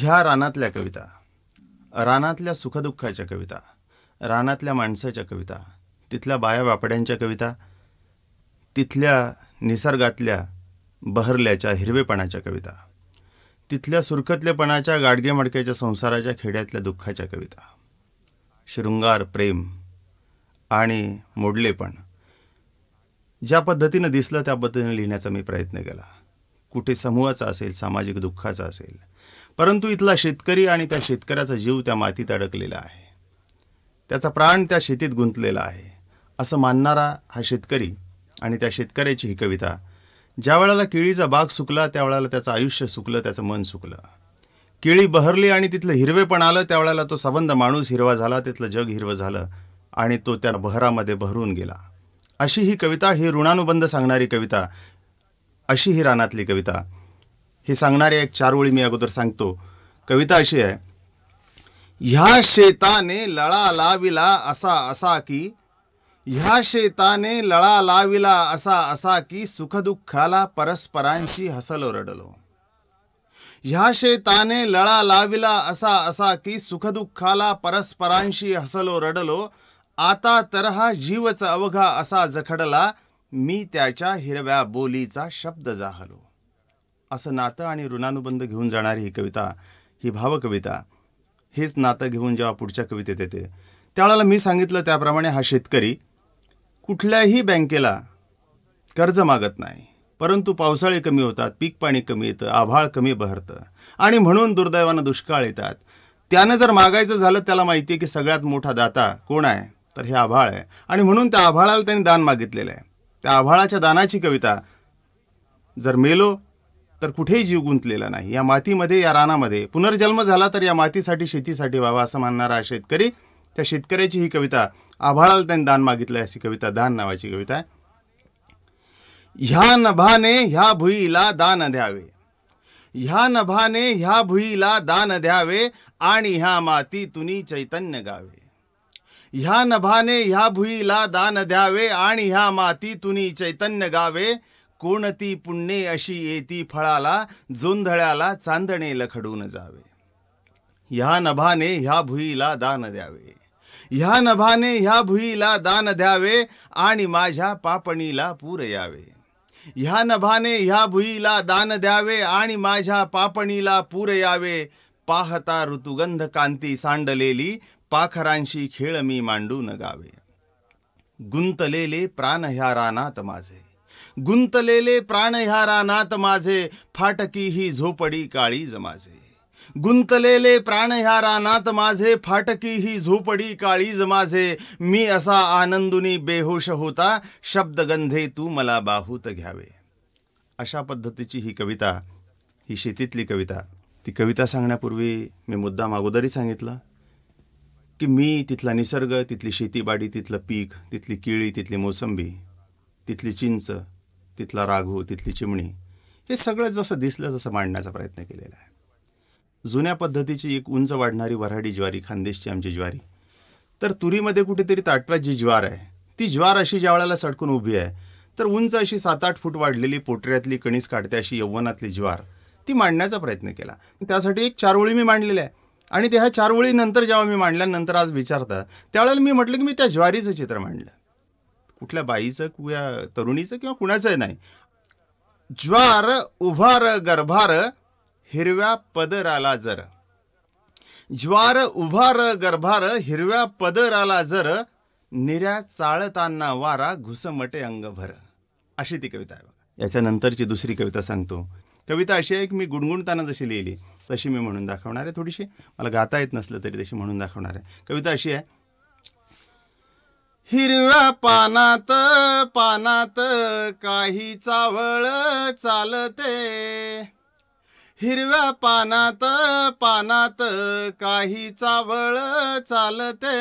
ह्या रानातल्या कविता रानातल्या सुखदुःखाच्या कविता रानातल्या माणसाच्या कविता तिथल्या बाया बापड्यांच्या कविता तिथल्या निसर्गातल्या बहरल्याच्या हिरवेपणाच्या कविता तिथल्या सुरखतलेपणाच्या गाडगेमडक्याच्या संसाराच्या खेड्यातल्या दुःखाच्या कविता शृंगार प्रेम आणि मोडलेपण ज्या पद्धतीनं दिसलं त्या पद्धतीनं लिहिण्याचा मी प्रयत्न केला कुठे समूहाचा असेल सामाजिक दुःखाचा असेल परंतु इथला शेतकरी आणि त्या शेतकऱ्याचा जीव त्या मातीत अडकलेला आहे त्याचा प्राण त्या शेतीत गुंतलेला आहे असं मानणारा हा शेतकरी आणि त्या शेतकऱ्याची ही कविता ज्या वेळेला केळीचा बाग सुकला त्यावेळेला त्याचं आयुष्य सुकलं त्याचं मन सुकलं केळी बहरली आणि तिथलं हिरवे पण आलं त्यावेळेला तो सबंध माणूस हिरवा झाला तिथलं जग हिरवं झालं आणि तो त्या बहरामध्ये बहरून गेला अशी ही कविता ही ऋणानुबंध सांगणारी कविता अशी ही रानातली कविता हे सांगणारी एक चार ओळी मी अगोदर सांगतो कविता अशी आहे ह्या शेताने लळा लाविला असा असा की ह्या शेताने लळा लाविला असा असा की सुखदुःखाला परस्परांशी हसलो रडलो ह्या शेताने लळा लाविला असा असा की सुखदुःखाला परस्परांशी हसलो रडलो आता तर हा जीवच अवघा असा जखडला मी त्याच्या हिरव्या बोलीचा शब्द जाहलो असं नातं आणि ऋणानुबंध घेऊन जाणारी ही कविता ही भावकविता हेच नातं घेऊन जेव्हा पुढच्या कवितेत येते त्यावेळेला मी सांगितलं त्याप्रमाणे हा शेतकरी कुठल्याही बँकेला कर्ज मागत नाही परंतु पावसाळे कमी होतात पीक पाणी कमी येतं आभाळ कमी बहरतं आणि म्हणून दुर्दैवानं दुष्काळ येतात त्यानं जर मागायचं झालं त्याला माहिती आहे की सगळ्यात मोठा दाता कोण आहे तर हे आभाळ आहे आणि म्हणून त्या आभाळाला त्यांनी दान मागितलेलं आहे त्या आभाळाच्या दानाची कविता जर मेलो तर कुठेही जीव गुंतलेला नाही या मातीमध्ये या रानामध्ये पुनर्जन्म झाला तर या मातीसाठी शेतीसाठी व्हावा असं मानणारा हा शेतकरी त्या शेतकऱ्याची ही कविता आभाळाला त्यांनी दान मागितलं अशी कविता दान नावाची कविता आहे ह्या नभाने ह्या भुईला दान द्यावे ह्या नभाने ह्या भुईला दान द्यावे आणि ह्या माती तुनी चैतन्य गावे ह्या नभाने ह्या भुईला दान द्यावे आणि ह्या माती तुनी चैतन्य गावे कोणती पुण्ये अशी येती फळाला जोंधळ्याला चांदणे लखडून जावे ह्या नभाने ह्या भुईला दान द्यावे ह्या नभाने ह्या भुईला दान द्यावे आणि माझ्या पापणीला पूर यावे ह्या नभाने ह्या भुईला दान द्यावे आणि माझ्या पापणीला पूर यावे पाहता ऋतुगंध कांती सांडलेली पाखरांशी खेळ मी मांडून गावे गुंतलेले प्राण ह्या रानात माझे गुंतलेले प्राणहारा नात माझे फाटकी ही झोपडी काळी जमाझे गुंतलेले प्राणहारा नात माझे फाटकी ही झोपडी काळी जमाझे मी असा आनंदुनी बेहोश होता शब्दगंधे तू मला बाहूत घ्यावे अशा पद्धतीची ही कविता ही शेतीतली कविता ती कविता सांगण्यापूर्वी मी मुद्दाम मागोदरी सांगितलं की मी तिथला निसर्ग तिथली शेतीबाडी तिथलं पीक तिथली केळी तिथली मोसंबी तिथली चिंच तिथला राघू तिथली चिमणी हे सगळं जसं दिसलं तसं मांडण्याचा प्रयत्न केलेला आहे जुन्या पद्धतीची एक उंच वाढणारी वऱ्हाडी ज्वारी खानदेशची आमची ज्वारी तर तुरीमध्ये कुठेतरी ताटव्यात जी ज्वार आहे ती ज्वार अशी ज्या वेळेला सडकून उभी आहे तर उंच अशी सात आठ फूट वाढलेली पोटऱ्यातली कणीस काढते अशी यवनातली ज्वार ती मांडण्याचा प्रयत्न केला त्यासाठी एक चारोळी मी मांडलेल्या आहे आणि त्या ह्या जेव्हा मी मांडल्यानंतर आज विचारतात त्यावेळेला मी म्हटलं की मी त्या ज्वारीचं चित्र मांडलं कुठल्या बाईचं किंवा तरुणीचं किंवा कुणाचं नाही ज्वार उभार गर्भार हिरव्या पदराला जर ज्वार उभार गर्भार हिरव्या पदराला जर निऱ्या चाळताना वारा घुसमटे अंगभर अशी ती कविता आहे बघा याच्यानंतरची दुसरी कविता सांगतो कविता अशी आहे की मी गुणगुणताना जशी लिहिली तशी मी म्हणून दाखवणार आहे थोडीशी मला गाता येत नसलं तरी तशी म्हणून दाखवणार आहे कविता अशी आहे हिरव्या पानात पानात काही चावळ चालते हिरव्या पानात पानात काही चावळ चालते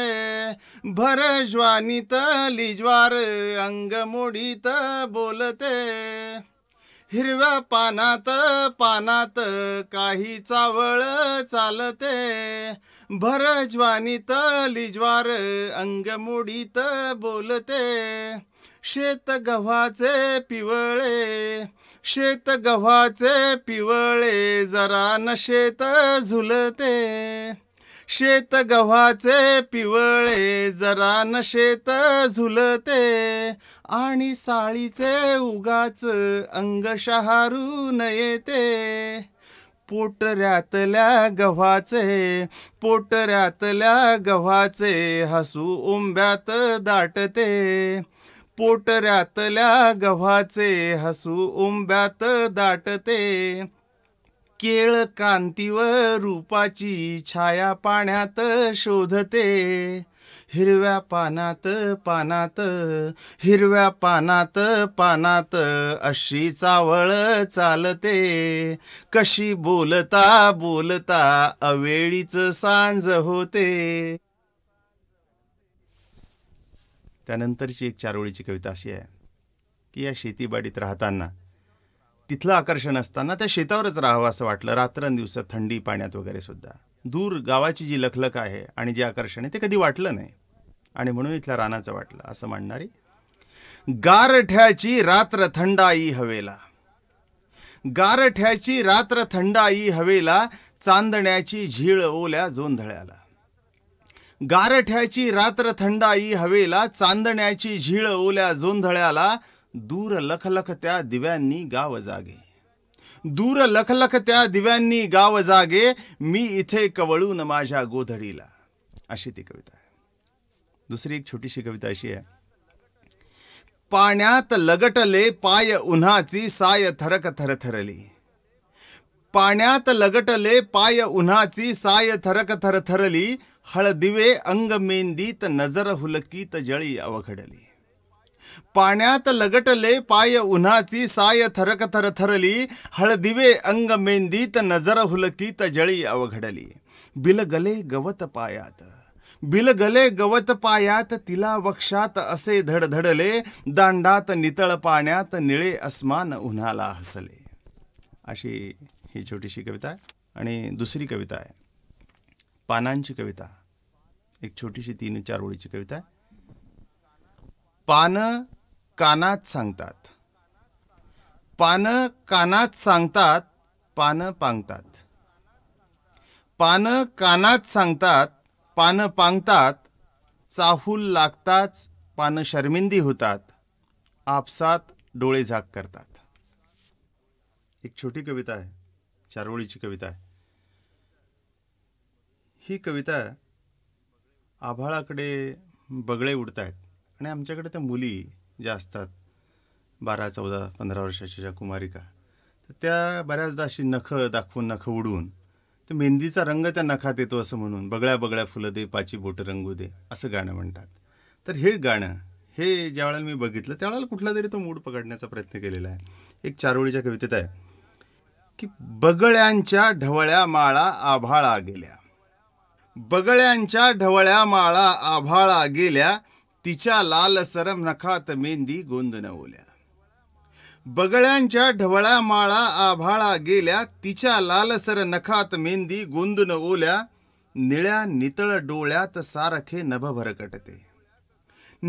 भर ज्वानीत लिज्वार अंगमोडीत बोलते हिरव्या पानात पानात काही चावळ चालते भर ज्वानीत लिज्वार अंगमोडीत बोलते शेत गव्हाचे पिवळे शेत गव्हाचे पिवळे जरा नशेत झुलते शेत गव्हाचे पिवळे जरा न शेत झुलते आणि साळीचे उगाच अंग न येते पोटऱ्यातल्या गव्हाचे पोटऱ्यातल्या गव्हाचे हसू उंब्यात दाटते पोटऱ्यातल्या गव्हाचे हसू उंब्यात दाटते केळ कांतीवर रूपाची छाया पाण्यात शोधते हिरव्या पानात पानात हिरव्या पानात पानात अशी चावळ चालते कशी बोलता बोलता अवेळीच सांज होते त्यानंतरची एक चारोळीची कविता अशी आहे की या शेतीबाडीत राहताना तिथलं आकर्षण असताना त्या शेतावरच राहावं असं वाटलं रात्रंदिवस थंडी पाण्यात वगैरे सुद्धा दूर गावाची जी लखलख आहे आणि जे आकर्षण आहे ते कधी वाटलं नाही आणि म्हणून इथलं रानाचं वाटलं असं म्हणणारी गारठ्याची रात्र थंडाई हवेला गारठ्याची रात्र थंडाई हवेला चांदण्याची झीळ ओल्या जोंधळ्याला गारठ्याची रात्र थंडाई हवेला चांदण्याची झीळ ओल्या जोंधळ्याला दूर लखलख त्या दिव्यांनी गाव जागे दूर लखलख त्या दिव्यांनी गाव जागे मी इथे कवळून माझ्या गोधडीला अशी ती कविता आहे दुसरी एक छोटीशी कविता अशी आहे पाण्यात लगटले पाय उन्हाची साय थरक थर थरली पाण्यात लगटले पाय उन्हाची साय थरक थर थरली हळदिवे अंग मेंदीत नजर हुलकीत जळी अवघडली पाण्यात लगटले पाय उन्हाची साय थरक थर थरली हळदिवे अंग मेंदीत नजर हुलकीत जळी अवघडली बिलगले गवत पायात बिलगले गवत पायात तिला वक्षात असे धडधडले दांडात नितळ पाण्यात निळे अस्मान उन्हाला हसले अशी ही छोटीशी कविता आहे आणि दुसरी कविता आहे पानांची कविता एक छोटीशी तीन चार ओळीची कविता आहे पानं कानात सांगतात पानं कानात सांगतात पानं पांगतात पानं कानात सांगतात पानं पांगतात चाहूल लागताच पानं शर्मिंदी होतात आपसात डोळे झाक करतात एक छोटी कविता आहे चारोळीची कविता आहे ही कविता आभाळाकडे बगळे उडत आहेत आणि आमच्याकडे त्या मुली ज्या असतात बारा चौदा पंधरा वर्षाच्या ज्या कुमारिका तर त्या बऱ्याचदा अशी नखं दाखवून नखं उडवून तर मेहंदीचा रंग त्या नखात येतो असं म्हणून बगळ्या बगळ्या फुलं दे पाची बोटं रंगू दे असं गाणं म्हणतात तर हे गाणं हे ज्या वेळेला मी बघितलं त्यावेळेला कुठला तरी तो मूड पकडण्याचा प्रयत्न केलेला आहे एक चारोळीच्या कवितेत आहे की बगळ्यांच्या ढवळ्या माळा आभाळा गेल्या बगळ्यांच्या ढवळ्या माळा आभाळा गेल्या तिच्या लाल सरम नखात मेंदी ओल्या बगळ्यांच्या ढवळ्या माळा आभाळा गेल्या तिच्या लालसर नखात मेंदी गोंदून ओल्या निळ्या नितळ डोळ्यात सारखे नभभर कटते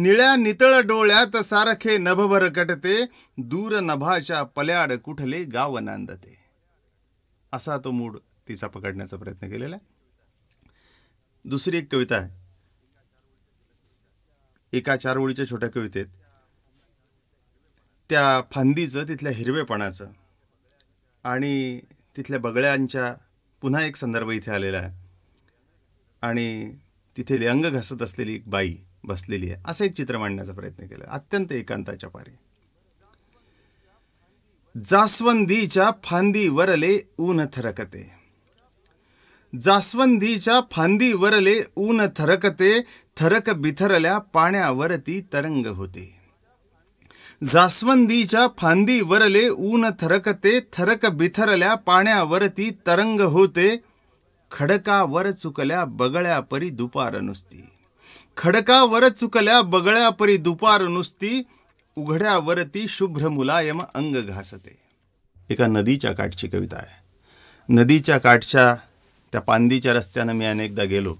निळ्या नितळ डोळ्यात सारखे नभभर कटते दूर नभाच्या पल्याड कुठले गाव नांदते असा तो मूड तिचा पकडण्याचा प्रयत्न केलेला दुसरी एक कविता आहे एका चार ओळीच्या छोट्या कवितेत त्या फांदीचं तिथल्या हिरवेपणाचं आणि तिथल्या बगळ्यांच्या पुन्हा एक संदर्भ इथे आलेला आहे आणि तिथे रंग घासत असलेली एक बाई बसलेली आहे असं एक चित्र मांडण्याचा प्रयत्न केला अत्यंत एकांताच्या पारी जास्वंदीच्या फांदी वरले ऊन थरकते जास्वंदीच्या वरले ऊन थरकते थरक बिथरल्या पाण्यावरती तरंग होते जास्वंदीच्या फांदीवरले ऊन थरकते थरक बिथरल्या पाण्यावरती तरंग होते खडकावर चुकल्या बगळ्या परी दुपार नुसती खडकावर चुकल्या बगळ्या परी दुपार नुसती उघड्यावरती शुभ्र मुलायम अंग घासते एका नदीच्या काठची कविता आहे नदीच्या काठच्या त्या पांदीच्या रस्त्यानं मी अनेकदा गेलो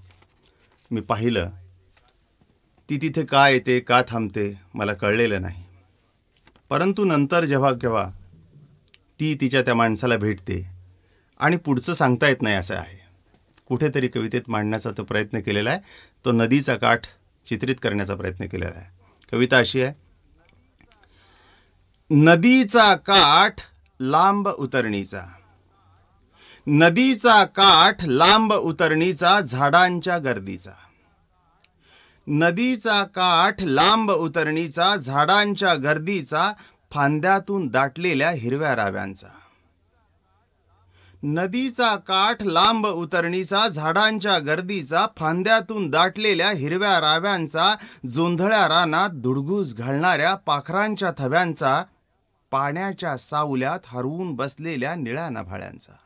मी पाहिलं ती तिथे का येते का थांबते मला कळलेलं नाही परंतु नंतर जेव्हा केव्हा ती तिच्या त्या माणसाला भेटते आणि पुढचं सांगता येत नाही असं आहे कुठेतरी कवितेत मांडण्याचा तो प्रयत्न केलेला आहे तो नदीचा काठ चित्रित करण्याचा प्रयत्न केलेला आहे कविता अशी आहे नदीचा काठ लांब उतरणीचा नदीचा काठ लांब उतरणीचा झाडांच्या गर्दीचा नदीचा काठ लांब उतरणीचा झाडांच्या गर्दीचा फांद्यातून दाटलेल्या हिरव्या राव्यांचा नदीचा काठ लांब उतरणीचा झाडांच्या गर्दीचा फांद्यातून दाटलेल्या हिरव्या राव्यांचा जोंधळ्या रानात धुडगूस घालणाऱ्या पाखरांच्या थव्यांचा पाण्याच्या सावल्यात हरवून बसलेल्या निळ्या नभाळ्यांचा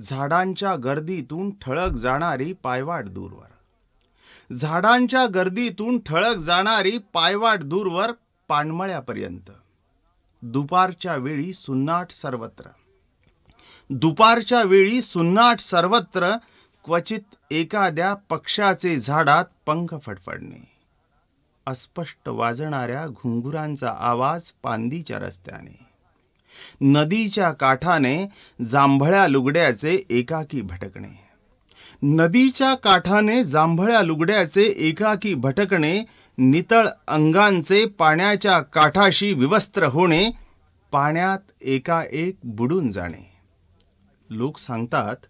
झाडांच्या गर्दीतून ठळक जाणारी पायवाट दूरवर झाडांच्या गर्दीतून ठळक जाणारी पायवाट दूरवर पाणमळ्यापर्यंत दुपारच्या वेळी सुन्नाट सर्वत्र दुपारच्या वेळी सुन्नाट सर्वत्र क्वचित एखाद्या पक्षाचे झाडात पंख फडफडणे अस्पष्ट वाजणाऱ्या घुंगुरांचा आवाज पांदीच्या रस्त्याने नदीच्या काठाने जांभळ्या लुगड्याचे एकाकी भटकणे नदीच्या काठाने जांभळ्या लुगड्याचे एकाकी भटकणे नितळ अंगांचे पाण्याच्या काठाशी विवस्त्र होणे पाण्यात एकाएक बुडून जाणे लोक सांगतात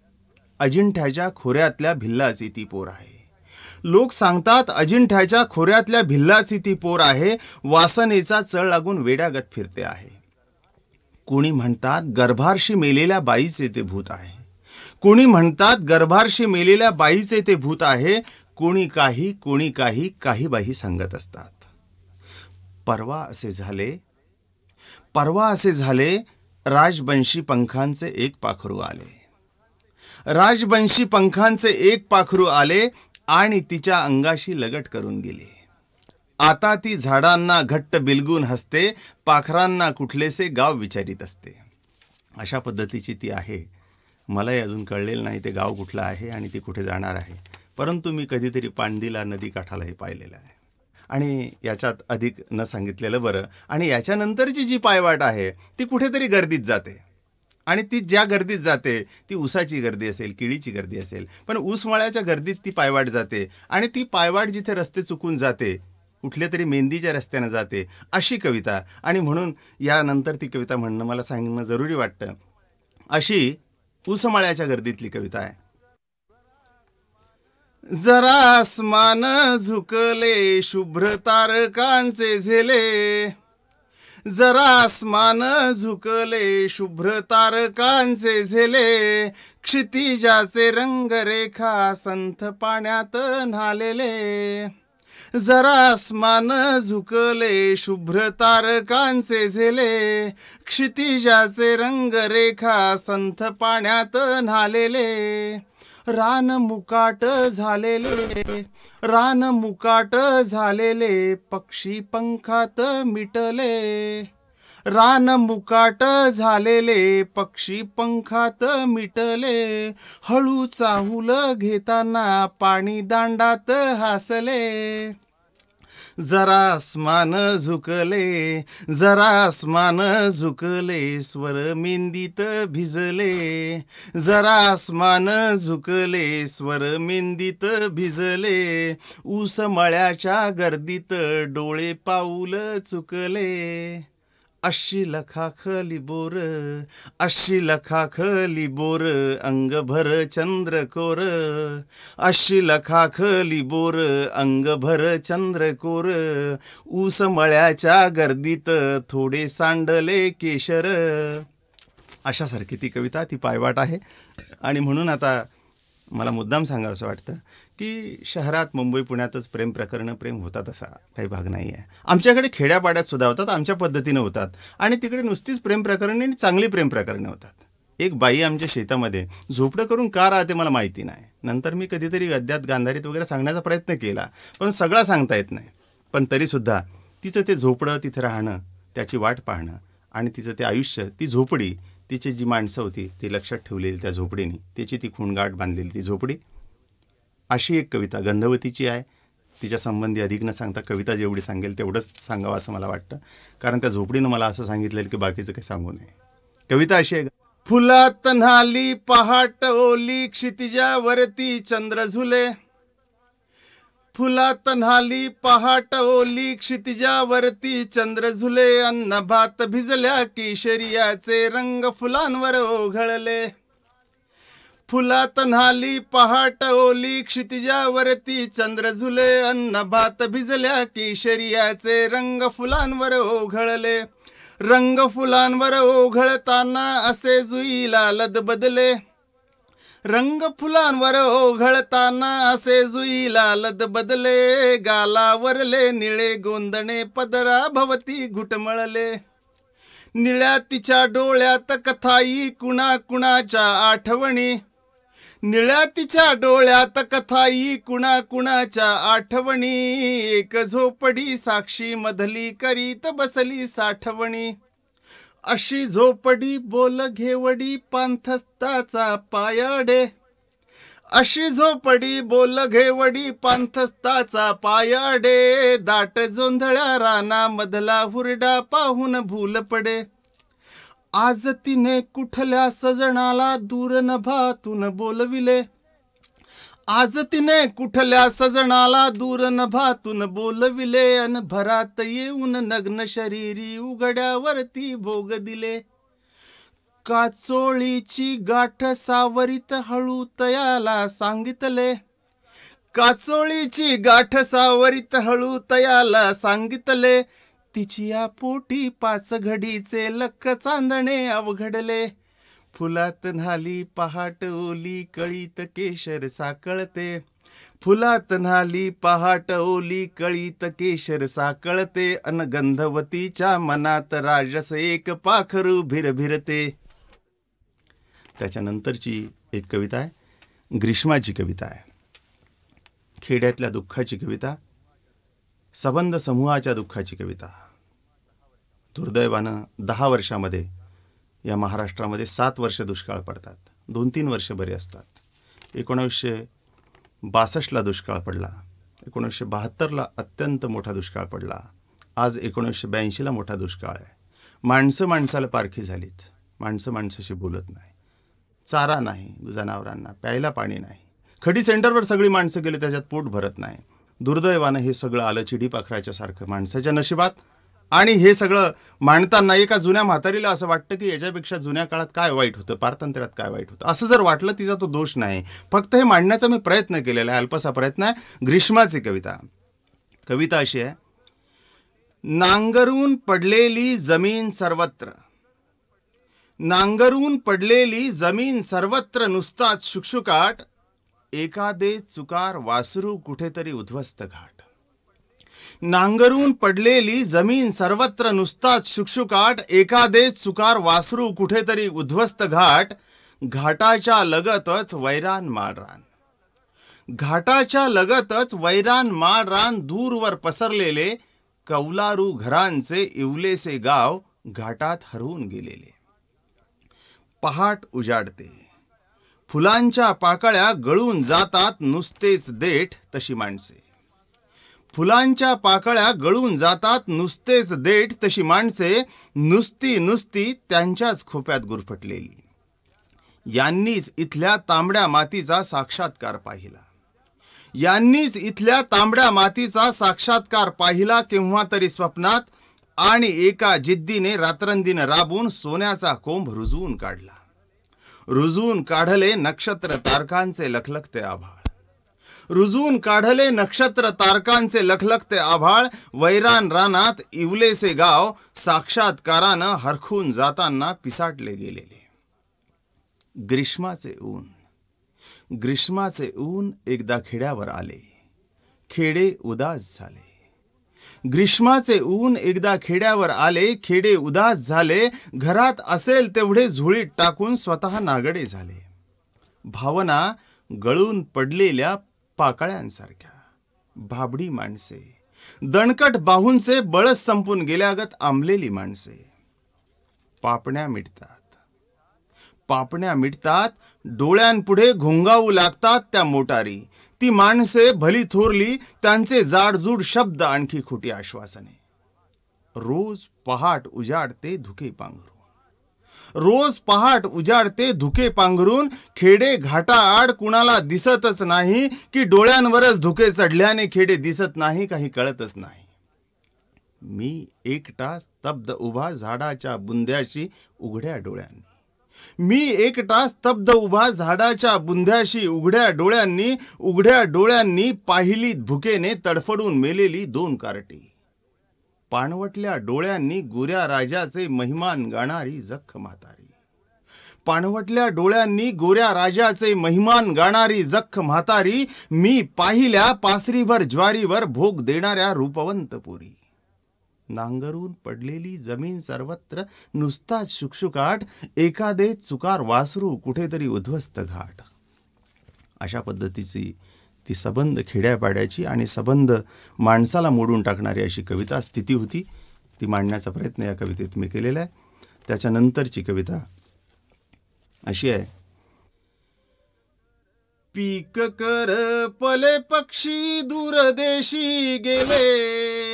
अजिंठ्याच्या खोऱ्यातल्या भिल्लाची ती पोर आहे लोक सांगतात अजिंठ्याच्या खोऱ्यातल्या भिल्लाची ती पोर आहे वासनेचा चळ लागून वेड्यागत फिरते आहे कोणी म्हणतात गर्भारशी मेलेल्या बाईचे ते भूत आहे कोणी म्हणतात गर्भारशी मेलेल्या बाईचे ते भूत आहे कोणी काही कोणी काही काही बाई सांगत असतात परवा असे झाले परवा असे झाले राजवंशी पंखांचे एक पाखरू आले राजवंशी पंखांचे एक पाखरू आले आणि तिच्या अंगाशी लगट करून गेले आता ती झाडांना घट्ट बिलगून हसते पाखरांना कुठलेसे गाव विचारित असते अशा पद्धतीची ती आहे मलाही अजून कळलेलं नाही ते गाव कुठलं आहे आणि ती कुठे जाणार आहे परंतु मी कधीतरी पांडीला काठालाही पाहिलेलं आहे आणि याच्यात अधिक न सांगितलेलं बरं आणि याच्यानंतरची जी पायवाट आहे ती कुठेतरी गर्दीत जाते आणि ती ज्या गर्दीत जाते ती ऊसाची गर्दी असेल किळीची गर्दी असेल पण ऊसमळ्याच्या गर्दीत ती पायवाट जाते आणि ती पायवाट जिथे रस्ते चुकून जाते कुठल्या तरी मेहंदीच्या रस्त्यानं जाते अशी कविता आणि म्हणून यानंतर ती कविता म्हणणं मला सांगणं जरुरी वाटतं अशी उसमाळ्याच्या गर्दीतली कविता आहे जरा आसमान झुकले शुभ्र तारकांचे झेले जरा आसमान झुकले शुभ्र तारकांचे झेले क्षितिजाचे रंगरेखा संथ पाण्यात न्हालेले जरा आसमान झुकले शुभ्र तारकांचे झेले क्षितिजाचे रंगरेखा संथ पाण्यात न्हालेले रान मुकाट झालेले रान झालेले पक्षी पंखात मिटले रान मुकाट झालेले पक्षी पंखात मिटले हळू चाहूल घेताना पाणी दांडात हासले जरा आसमान झुकले जरा आसमान झुकले स्वर मेंदीत भिजले जरा आसमान झुकले स्वर मेंदीत भिजले ऊस मळ्याच्या गर्दीत डोळे पाऊल चुकले अशी लखाखली बोर अशी लखाखली बोर अंगभर चंद्रकोर अशी लखाखली बोर अंगभर चंद्रकोर ऊस मळ्याच्या गर्दीत थोडे सांडले केशर अशासारखी ती कविता ती पायवाट आहे आणि म्हणून आता मला मुद्दाम सांगा असं वाटतं की शहरात मुंबई पुण्यातच प्रेम प्रकरण प्रेम होतात असा काही भाग नाही आहे आमच्याकडे खेड्यापाड्यात सुद्धा होतात आमच्या पद्धतीनं होतात आणि तिकडे नुसतीच प्रेम प्रकरणे आणि चांगली प्रेम प्रकरणे होतात एक बाई आमच्या शेतामध्ये झोपडं करून का राहते मला माहिती नाही नंतर मी कधीतरी अद्याप गांधारीत वगैरे सांगण्याचा प्रयत्न केला पण सगळा सांगता येत नाही पण तरीसुद्धा तिचं ते झोपडं तिथं राहणं त्याची वाट पाहणं आणि तिचं ते आयुष्य ती झोपडी तिची जी माणसं होती ती लक्षात ठेवलेली त्या झोपडीने त्याची ती खूणगाठ बांधलेली ती झोपडी अशी एक कविता गंधवतीची आहे तिच्या संबंधी अधिक न सांगता कविता जेवढी सांगेल तेवढंच सांगावं असं मला वाटतं कारण त्या झोपडीनं मला असं सांगितलेलं की बाकीचं काही सांगू नये कविता अशी आहे फुलात न्हाली पहाट ओली क्षितिजावरती चंद्र झुले फुलात न्हाली पहाट ओली क्षितिजावरती चंद्र झुले अन्न भात भिजल्या की रंग फुलांवर ओघळले फुलात न्हाली पहाट ओली क्षितिजावरती चंद्र झुले अन्न भात भिजल्या की रंग फुलांवर ओघळले रंग फुलांवर ओघळताना असे जुईला लद बदले रंग फुलांवर ओघळताना असे जुई लद बदले गालावरले निळे गोंदणे पदरा भवती घुटमळले निळ्या तिच्या डोळ्यात कथाई कुणा कुणाच्या आठवणी निळ्या तिच्या डोळ्यात कथाई कुणा कुणाच्या आठवणी एक झोपडी साक्षी मधली करीत बसली साठवणी अशी झोपडी बोल घेवडी पांथस्ताचा पायाडे अशी झोपडी बोल घेवडी पांथस्ताचा पायाडे दाट जोंधळ्या मधला हुरडा पाहून भूल पडे आज तिने कुठल्या सजणाला दूर नभातून बोलविले आज तिने कुठल्या सजनाला दूर नभातून बोलविले अन भरात येऊन नग्न शरीरी उघड्यावरती भोग दिले काचोळीची गाठ सावरित हळू तयाला सांगितले काचोळीची गाठ सावरित हळू तयाला सांगितले तिची या पोटी पाच घडीचे लक्क चांदणे अवघडले फुलात न्हाली पहाट ओली कळीत केशर साकळते फुलात न्हाली पहाट ओली कळीत केशर साकळते अन गंधवतीच्या मनात राजस एक पाखरू भिरभिरते त्याच्यानंतरची एक कविता आहे ग्रीष्माची कविता आहे खेड्यातल्या दुःखाची कविता सबंध समूहाच्या दुःखाची कविता दुर्दैवानं दहा वर्षामध्ये या महाराष्ट्रामध्ये सात वर्ष दुष्काळ पडतात दोन तीन वर्ष बरे असतात एकोणीसशे बासष्टला दुष्काळ पडला एकोणीसशे बहात्तरला अत्यंत मोठा दुष्काळ पडला आज एकोणीसशे ब्याऐंशीला मोठा दुष्काळ आहे माणसं माणसाला पारखी झालीत माणसं माणसाशी बोलत नाही चारा नाही जनावरांना प्यायला पाणी नाही खडी सेंटरवर सगळी माणसं गेली त्याच्यात पोट भरत नाही दुर्दैवानं हे सगळं आलं चिडीपाखराच्यासारखं माणसाच्या नशिबात आणि हे सगळं मांडताना एका जुन्या म्हातारीला असं वाटतं की याच्यापेक्षा जुन्या काळात काय वाईट होतं पारतंत्र्यात काय वाईट होतं असं जर वाटलं तिचा तो दोष नाही फक्त हे मांडण्याचा मी प्रयत्न केलेला आहे अल्पसा प्रयत्न आहे ग्रीष्माची कविता कविता अशी आहे नांगरून पडलेली जमीन सर्वत्र नांगरून पडलेली जमीन सर्वत्र नुसताच शुकशुकाट एखादे चुकार वासरू कुठेतरी उद्ध्वस्त घाट नांगरून पडलेली जमीन सर्वत्र नुसताच शुकशुकाट एखादे चुकार वासरू कुठेतरी उद्ध्वस्त घाट घाटाच्या लगतच वैरान माळरान घाटाच्या लगतच वैरान माळरान दूरवर पसरलेले कौलारू घरांचे इवलेसे गाव घाटात हरवून गेलेले पहाट उजाडते फुलांच्या पाकळ्या गळून जातात नुसतेच देठ तशी माणसे फुलांच्या पाकळ्या गळून जातात नुसतेच देठ तशी माणसे नुसती नुसती त्यांच्याच खोप्यात गुरफटलेली यांनीच इथल्या तांबड्या मातीचा साक्षात्कार पाहिला यांनीच इथल्या तांबड्या मातीचा साक्षात्कार पाहिला केव्हा तरी स्वप्नात आणि एका जिद्दीने रात्रंदिन राबून सोन्याचा कोंभ रुजवून काढला रुजवून काढले नक्षत्र तारकांचे लखलखते आभाळ रुजून काढले नक्षत्र तारकांचे लखलखते आभाळ वैरान रानात इवलेसे गाव साक्षात्कारानं हरखून जाताना पिसाटले गेलेले ग्रीष्माचे ऊन ग्रीष्माचे ऊन एकदा खेड्यावर आले खेडे उदास झाले ग्रीष्माचे ऊन एकदा खेड्यावर आले खेडे उदास झाले घरात असेल तेवढे झुळीत टाकून स्वतः नागडे झाले भावना गळून पडलेल्या पाकळ्यांसारख्या भाबडी माणसे दणकट बाहूंचे बळस संपून गेल्यागत आंबलेली माणसे पापण्या मिटतात पापण्या मिटतात डोळ्यांपुढे घोंगावू लागतात त्या मोटारी ती माणसे भली थोरली त्यांचे जाडजूड शब्द आणखी खोटी आश्वासने रोज पहाट उजाड ते धुके पांघरू रोज पहाट उजाडते धुके पांघरून खेडे घाटाआड कुणाला दिसतच नाही की डोळ्यांवरच धुके चढल्याने खेडे दिसत नाही काही कळतच नाही मी एकटा स्तब्ध उभा झाडाच्या बुंद्याशी उघड्या डोळ्यांनी मी एकटा स्तब्ध उभा झाडाच्या बुंध्याशी उघड्या डोळ्यांनी उघड्या डोळ्यांनी पाहिली भुकेने तडफडून मेलेली दोन कार्टी पाणवटल्या डोळ्यांनी गोऱ्या राजाचे महिमान गाणारी जख म्हातारी पाणवटल्या डोळ्यांनी गोऱ्या राजाचे महिमान गाणारी जख म्हातारी मी पाहिल्या पासरीवर ज्वारीवर भोग देणाऱ्या रूपवंत पुरी नांगरून पडलेली जमीन सर्वत्र नुसताच शुकशुकाट एखादे चुकार वासरू कुठेतरी उद्ध्वस्त घाट अशा पद्धतीची ती सबंध खेड्यापाड्याची आणि सबंध माणसाला मोडून टाकणारी अशी कविता स्थिती होती ती मांडण्याचा प्रयत्न या कवितेत मी केलेला आहे त्याच्यानंतरची कविता अशी आहे पीक कर पले पक्षी दूरदेशी गेले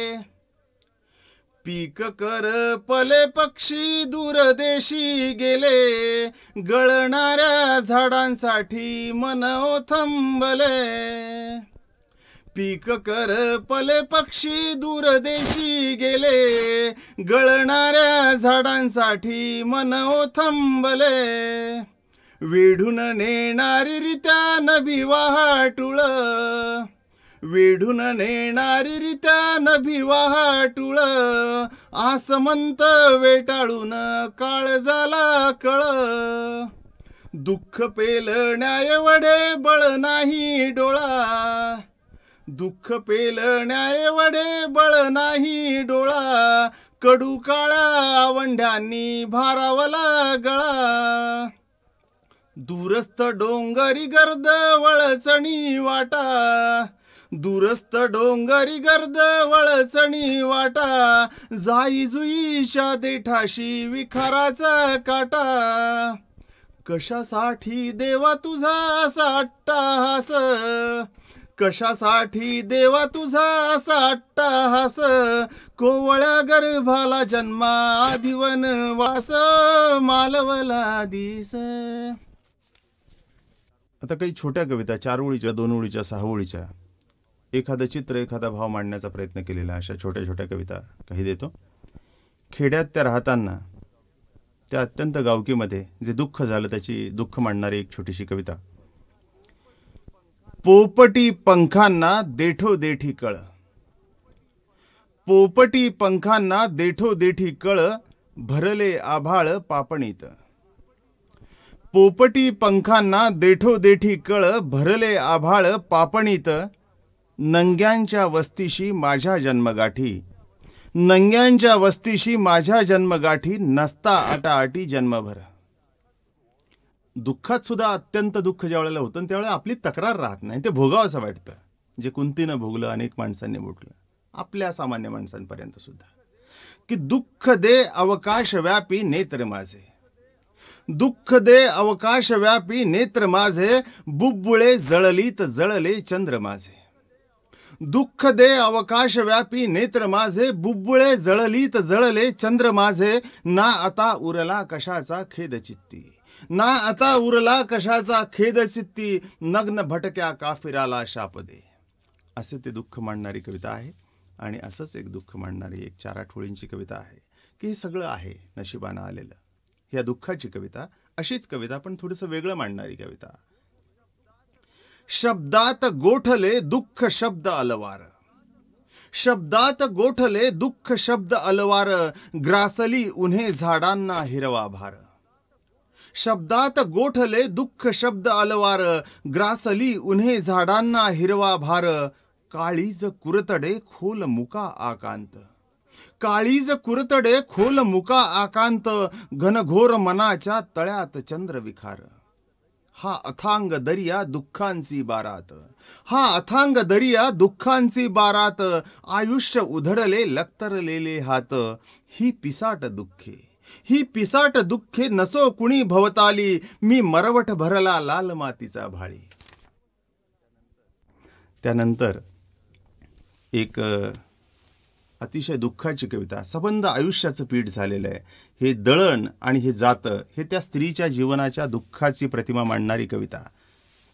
पीक कर पले पक्षी दूरदेशी गेले गळणाऱ्या झाडांसाठी मनोथंबले थंबले पीक कर पले पक्षी दूरदेशी गेले गळणाऱ्या झाडांसाठी मनो थंबले वेढून नेणारी रित्या नबी टुळ वेढून नेणारी रित्या टुळ आसमंत वेटाळून काळ झाला कळ दुःख पेल न्याय बळ नाही डोळा दुःख पेल न्याय वडे बळ नाही डोळा कडू काळा आवंढ्यांनी भारावला गळा दूरस्थ डोंगरी गर्द वळचणी वाटा दुरस्त डोंगरी गर्द वळसणी वाटा जाई जुईशा देठाशी विखाराचा काटा कशासाठी देवा तुझा असा हस कशासाठी देवा तुझा असा अट्टाहास कोवळ्या गर्भाला जन्मा आधीवन वास मालवला दिस आता काही छोट्या कविता चार ओळीच्या दोन ओळीच्या सहा ओळीच्या एखादं चित्र एखादा भाव मांडण्याचा प्रयत्न केलेला अशा छोट्या छोट्या कविता काही देतो खेड्यात त्या राहताना त्या अत्यंत गावकीमध्ये जे दुःख झालं त्याची दुःख मांडणारी एक छोटीशी कविता पोपटी पंखांना देठो देठी कळ पोपटी पंखांना देठो देठी कळ भरले आभाळ पापणीत पोपटी पंखांना देठो देठी कळ भरले आभाळ पापणीत नंग्यांच्या वस्तीशी माझ्या जन्मगाठी नंग्यांच्या वस्तीशी माझ्या जन्मगाठी नसता आटी जन्मभर दुःखात सुद्धा अत्यंत दुःख ज्या वेळेला होतं त्यावेळेला आपली तक्रार राहत नाही ते भोगावं असं वाटतं जे कुंतीनं भोगलं अनेक माणसांनी भोगलं आपल्या सामान्य माणसांपर्यंत सुद्धा की दुःख दे अवकाश व्यापी नेत्र माझे दुःख दे अवकाश व्यापी नेत्र माझे बुबुळे जळलीत जळले चंद्र माझे दुःख दे अवकाश व्यापी नेत्र माझे बुबुळे जळलीत जळले चंद्र माझे ना आता उरला कशाचा खेद चित्ती ना आता उरला कशाचा खेद चित्ती नग्न भटक्या काफिराला शाप दे असे ते दुःख मांडणारी कविता आहे आणि असंच एक दुःख मांडणारी एक चारा ठोळींची कविता आहे की हे सगळं आहे नशिबानं आलेलं ह्या दुःखाची कविता अशीच कविता पण थोडंसं वेगळं मांडणारी कविता शब्दात गोठले दुःख शब्द अलवार शब्दात गोठले दुःख शब्द अलवार ग्रासली उन्हे झाडांना हिरवा भार शब्दात गोठले दुःख शब्द अलवार ग्रासली उन्हे झाडांना हिरवा भार काळीज कुरतडे खोल मुका आकांत काळीज कुरतडे खोल मुका आकांत घनघोर मनाच्या तळ्यात चंद्र विखार हा अथांग दर्या दुःखांची बारात हा अथांग दर्या दुःखांची बारात आयुष्य उधडले लक्तरलेले हात ही पिसाट दुःखे ही पिसाट दुःखे नसो कुणी भवताली मी मरवट भरला लाल मातीचा भाळी त्यानंतर एक अतिशय दुःखाची कविता सबंध आयुष्याचं पीठ झालेलं आहे हे दळण आणि हे जातं हे त्या स्त्रीच्या जीवनाच्या दुःखाची प्रतिमा मांडणारी कविता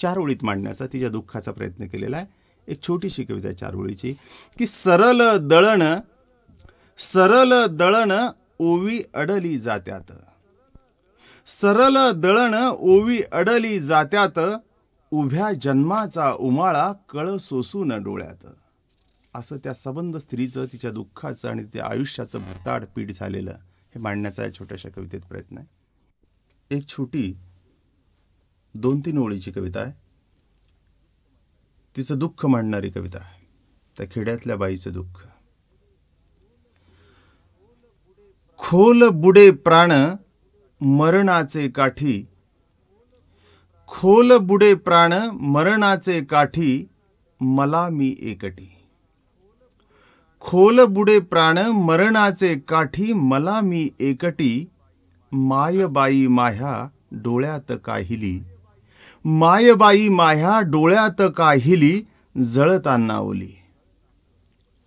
चार ओळीत मांडण्याचा तिच्या दुःखाचा प्रयत्न केलेला आहे एक छोटीशी कविता चार ओळीची की सरल दळण सरल दळण ओवी अडली जात्यात सरल दळण ओवी अडली जात्यात उभ्या जन्माचा उमाळा कळ सोसून डोळ्यात असं त्या सबंध स्त्रीचं तिच्या दुःखाचं आणि त्या आयुष्याचं भरताड पीठ झालेलं हे मांडण्याचा या छोट्याशा कवितेत प्रयत्न आहे एक छोटी दोन तीन ओळीची कविता आहे तिचं दुःख मांडणारी कविता आहे त्या खेड्यातल्या बाईचं दुःख खोल बुडे प्राण मरणाचे काठी खोल बुडे प्राण मरणाचे काठी मला मी एकटी खोल बुडे प्राण मरणाचे काठी मला मी एकटी मायबाई माह्या डोळ्यात काहिली मायबाई माह्या डोळ्यात काहिली जळताना ओली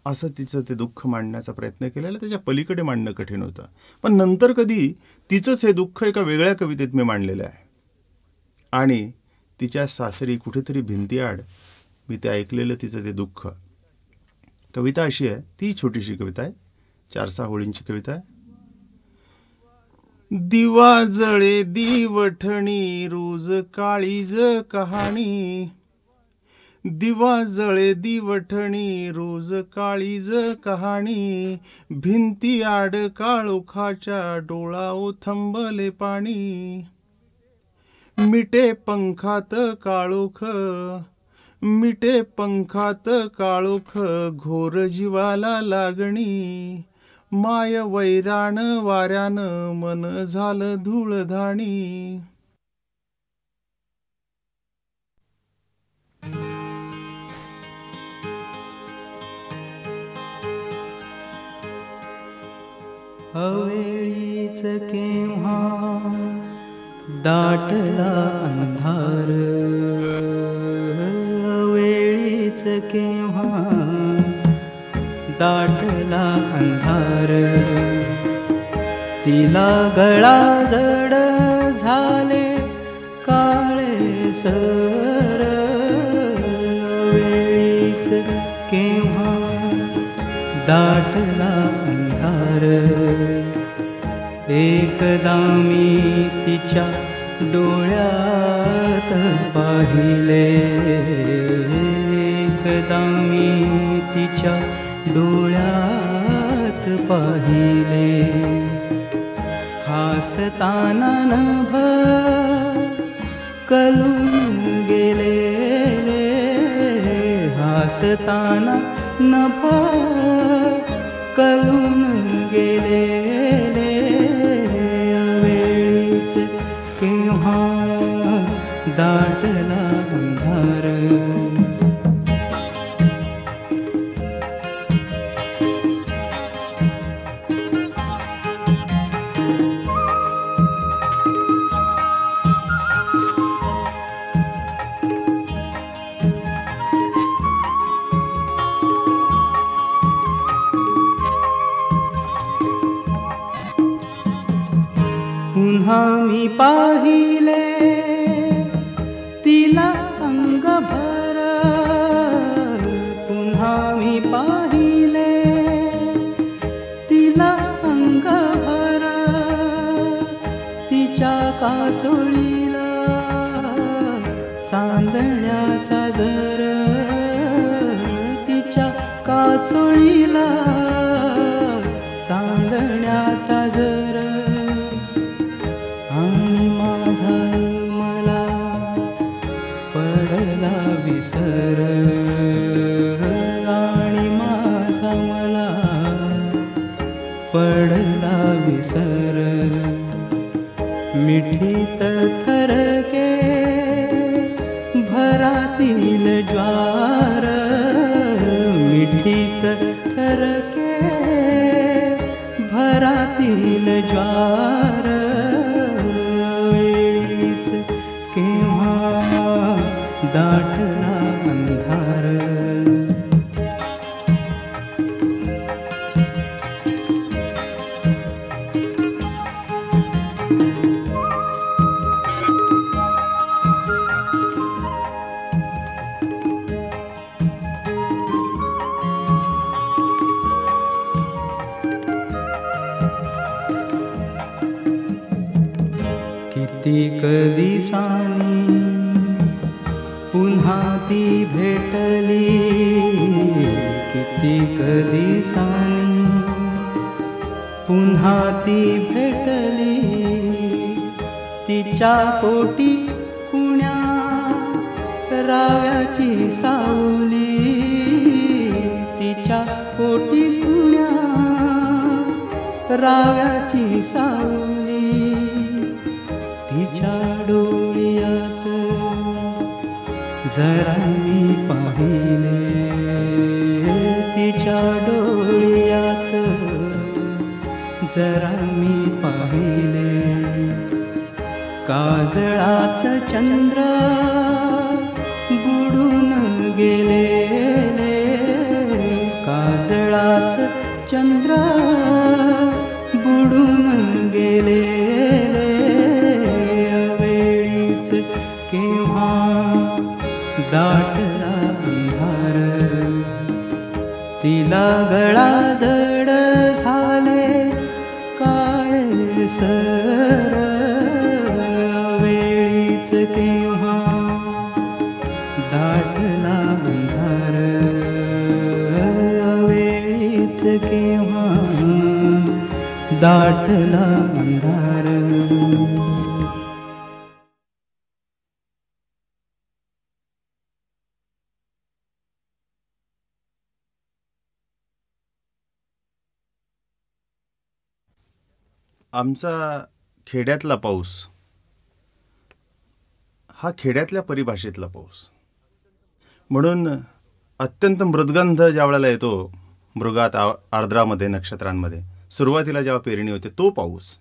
असं तिचं ते दुःख मांडण्याचा प्रयत्न केलेला त्याच्या पलीकडे मांडणं कठीण होतं पण नंतर कधी तिचंच हे दुःख एका वेगळ्या कवितेत मी मांडलेलं आहे आणि तिच्या सासरी कुठेतरी भिंतीआड मी ते ऐकलेलं तिचं ते दुःख कविता अशी आहे ती छोटीशी कविता आहे चार सहा होळींची कविता आहे दिवा जळे दिवठणी रोज काळीज कहाणी दिवा जळे दिवठणी रोज काळीज कहाणी भिंती आड काळोखाच्या डोळा ओथंबले पाणी मिटे पंखात काळोख मिटे पंखात काळोख घोर जीवाला लागणी माय वैराण वाऱ्यान मन झालं धूळधाणी अवेळीच केव्हा दाटला अंधार दाटला अंधार तिला गळा जड झाले काळे सर वेळीच केव्हा दाटला अंधार एक दामी तिच्या डोळ्यात पाहिले एकदा मी तिच्या डोळ्यात पाहिले हासताना नभ कलून गेले हासताना नभ कलून गेले पतित करके भरा तिल ज्वार के वहाँ कधी पुन्हा ती भेटली तिच्या पोटी कुण्या राव्याची सावली तिच्या पोटी कुण्या राव्याची सावली तिच्या डोळ्यात जरा मी पाहिले काजळात चंद्र बुडून गेले काजळात चंद्रा अंधार आमचा खेड्यातला पाऊस हा खेड्यातल्या परिभाषेतला पाऊस म्हणून अत्यंत मृदगंध ज्या वेळेला येतो मृगात आर्द्रामध्ये नक्षत्रांमध्ये सुरुवातीला जेव्हा पेरणी होते तो पाऊस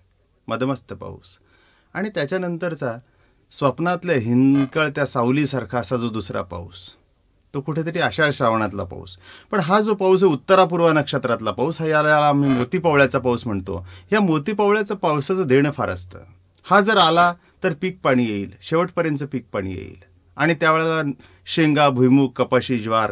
मदमस्त पाऊस आणि त्याच्यानंतरचा स्वप्नातल्या हिंदकळ त्या सावलीसारखा असा जो दुसरा पाऊस तो कुठेतरी आषाढ श्रावणातला पाऊस पण हा जो पाऊस आहे उत्तरापूर्व नक्षत्रातला पाऊस हा याला आम्ही मोतीपावळ्याचा पाऊस म्हणतो या मोतीपावळ्याचं पावसाचं देणं फार असतं हा जर आला तर पीक पाणी येईल शेवटपर्यंतचं पीक पाणी येईल आणि त्यावेळेला शेंगा भुईमूग कपाशी ज्वार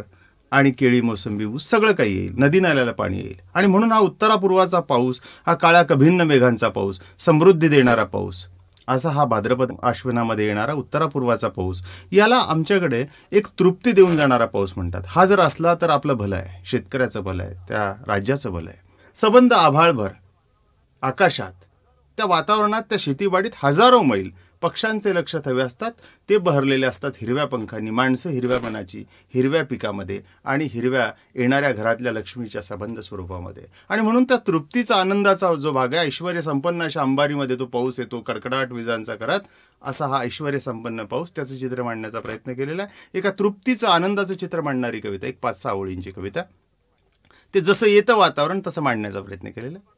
आणि केळी मोसंबी ऊस सगळं काही येईल नदी नाल्याला पाणी येईल आणि म्हणून हा उत्तरापूर्वाचा पाऊस हा काळ्या कभिन्न मेघांचा पाऊस समृद्धी देणारा पाऊस असा हा भाद्रपद आश्विनामध्ये येणारा उत्तरापूर्वाचा पाऊस याला आमच्याकडे एक तृप्ती देऊन जाणारा पाऊस म्हणतात हा जर असला तर आपलं भलं आहे शेतकऱ्याचं भलं आहे त्या राज्याचं भलं आहे सबंध आभाळभर आकाशात त्या वातावरणात त्या शेतीवाडीत हजारो मैल पक्षांचे लक्ष हवे असतात ते बहरलेले असतात हिरव्या पंखांनी माणसं हिरव्या मनाची हिरव्या पिकामध्ये आणि हिरव्या येणाऱ्या घरातल्या लक्ष्मीच्या संबंध स्वरूपामध्ये आणि म्हणून त्या तृप्तीचा आनंदाचा जो भाग आहे ऐश्वर संपन्न अशा अंबारीमध्ये तो पाऊस येतो कडकडाट विजांचा करत असा हा ऐश्वर संपन्न पाऊस त्याचं चित्र मांडण्याचा प्रयत्न केलेला आहे एका तृप्तीचं आनंदाचं चित्र मांडणारी कविता एक पाच सहा ओळींची कविता ते जसं येतं वातावरण तसं मांडण्याचा प्रयत्न केलेला आहे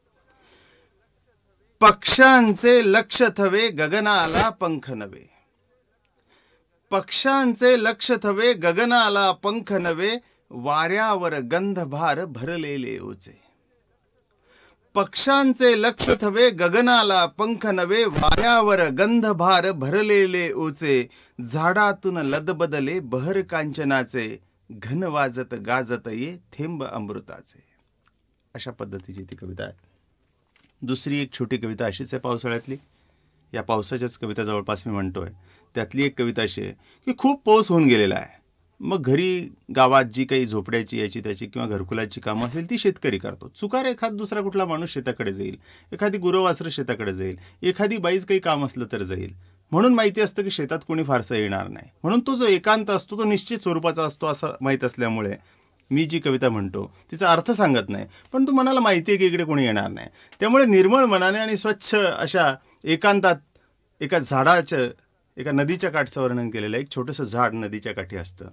पक्षांचे लक्ष थवे गगनाला पंख नवे पक्षांचे लक्ष थवे गगनाला पंख नवे वाऱ्यावर गंधभार भरलेले ओचे पक्षांचे लक्ष थवे गगनाला पंख नवे वाऱ्यावर गंधभार भरलेले ओचे झाडातून लदबदले बहर कांचनाचे घन वाजत गाजत ये थेंब अमृताचे अशा पद्धतीची ती कविता आहे दुसरी एक छोटी कविता अशीच आहे पावसाळ्यातली या पावसाच्याच कविता जवळपास मी म्हणतो आहे त्यातली एक कविता अशी आहे की खूप पाऊस होऊन गेलेला आहे मग घरी गावात जी काही झोपड्याची याची त्याची किंवा घरकुलाची कामं असेल ती शेतकरी करतो चुकार एखाद दुसरा कुठला माणूस शेताकडे जाईल एखादी गुरवासर शेताकडे जाईल एखादी बाईज काही काम असलं तर जाईल म्हणून माहिती असतं की शेतात कोणी फारसं येणार नाही म्हणून तो जो एकांत असतो तो निश्चित स्वरूपाचा असतो असं माहीत असल्यामुळे मी जी कविता म्हणतो तिचा अर्थ सांगत नाही पण तू मनाला माहिती आहे की इकडे कोणी येणार नाही त्यामुळे निर्मळ मनाने आणि स्वच्छ अशा एकांतात एका झाडाचं एका नदीच्या काठचं वर्णन केलेलं एक छोटंसं झाड नदीच्या काठी असतं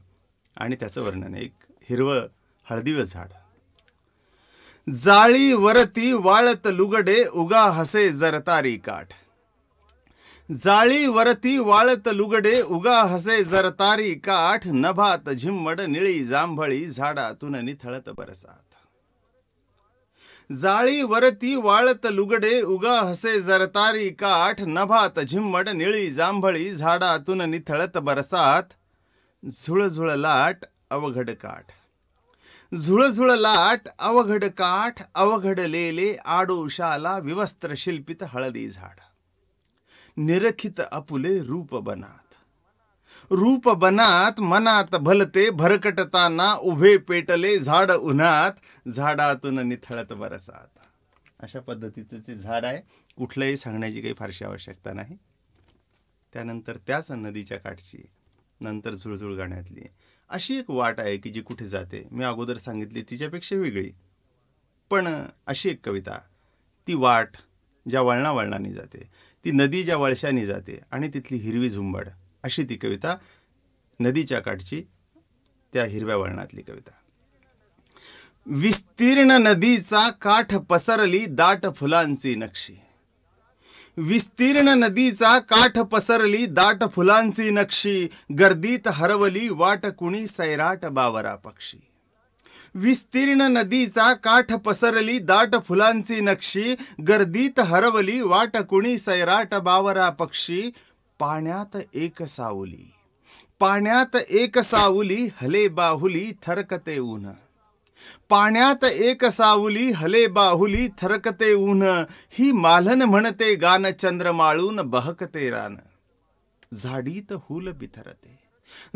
आणि त्याचं वर्णन एक हिरवं हळदीवं झाड जाळी वरती वाळत लुगडे उगा हसे जरतारी काठ जाळीवरती वाळत लुगडे उगा हसे जरतारी काठ नभात झिमड निळी जांभळी झाडातून निथळत बरसात जाळीवरती वाळत लुगडे उगा हसे जरतारी काठ नभात झिमड निळी जांभळी झाडातून निथळत बरसात झुळझुळ लाट अवघड काठ झुळझुळ लाट अवघड काठ अवघडलेले आडोशाला विवस्त्र शिल्पित हळदी झाड निरखित अपुले रूप बनात रूप बनात मनात भलते भरकटताना उभे पेटले झाड उन्हात झाडातून निथळत बरसात अशा पद्धतीचं ते झाड आहे कुठलंही सांगण्याची काही फारशी आवश्यकता नाही त्यानंतर त्याच नदीच्या काठची नंतर झुळझुळ गाण्यातली अशी एक वाट आहे की जी कुठे जाते मी अगोदर सांगितली तिच्यापेक्षा वेगळी पण अशी एक कविता ती वाट ज्या वळणावळणाने जाते ती नदी ज्या वळशाने जाते आणि तिथली हिरवी झुंबड अशी ती कविता नदीच्या काठची त्या हिरव्या वळणातली कविता विस्तीर्ण नदीचा काठ पसरली दाट फुलांची नक्षी विस्तीर्ण नदीचा काठ पसरली दाट फुलांची नक्षी गर्दीत हरवली वाट कुणी सैराट बावरा पक्षी विस्तीर्ण नदीचा काठ पसरली दाट फुलांची नक्षी गर्दीत हरवली वाट कुणी सैराट बावरा पक्षी पाण्यात एक सावली पाण्यात एक सावली हले बाहुली थरकते ऊन पाण्यात एक सावली हले बाहुली थरकते ऊन ही मालन म्हणते गान माळून बहकते रान झाडीत हुल बिथरते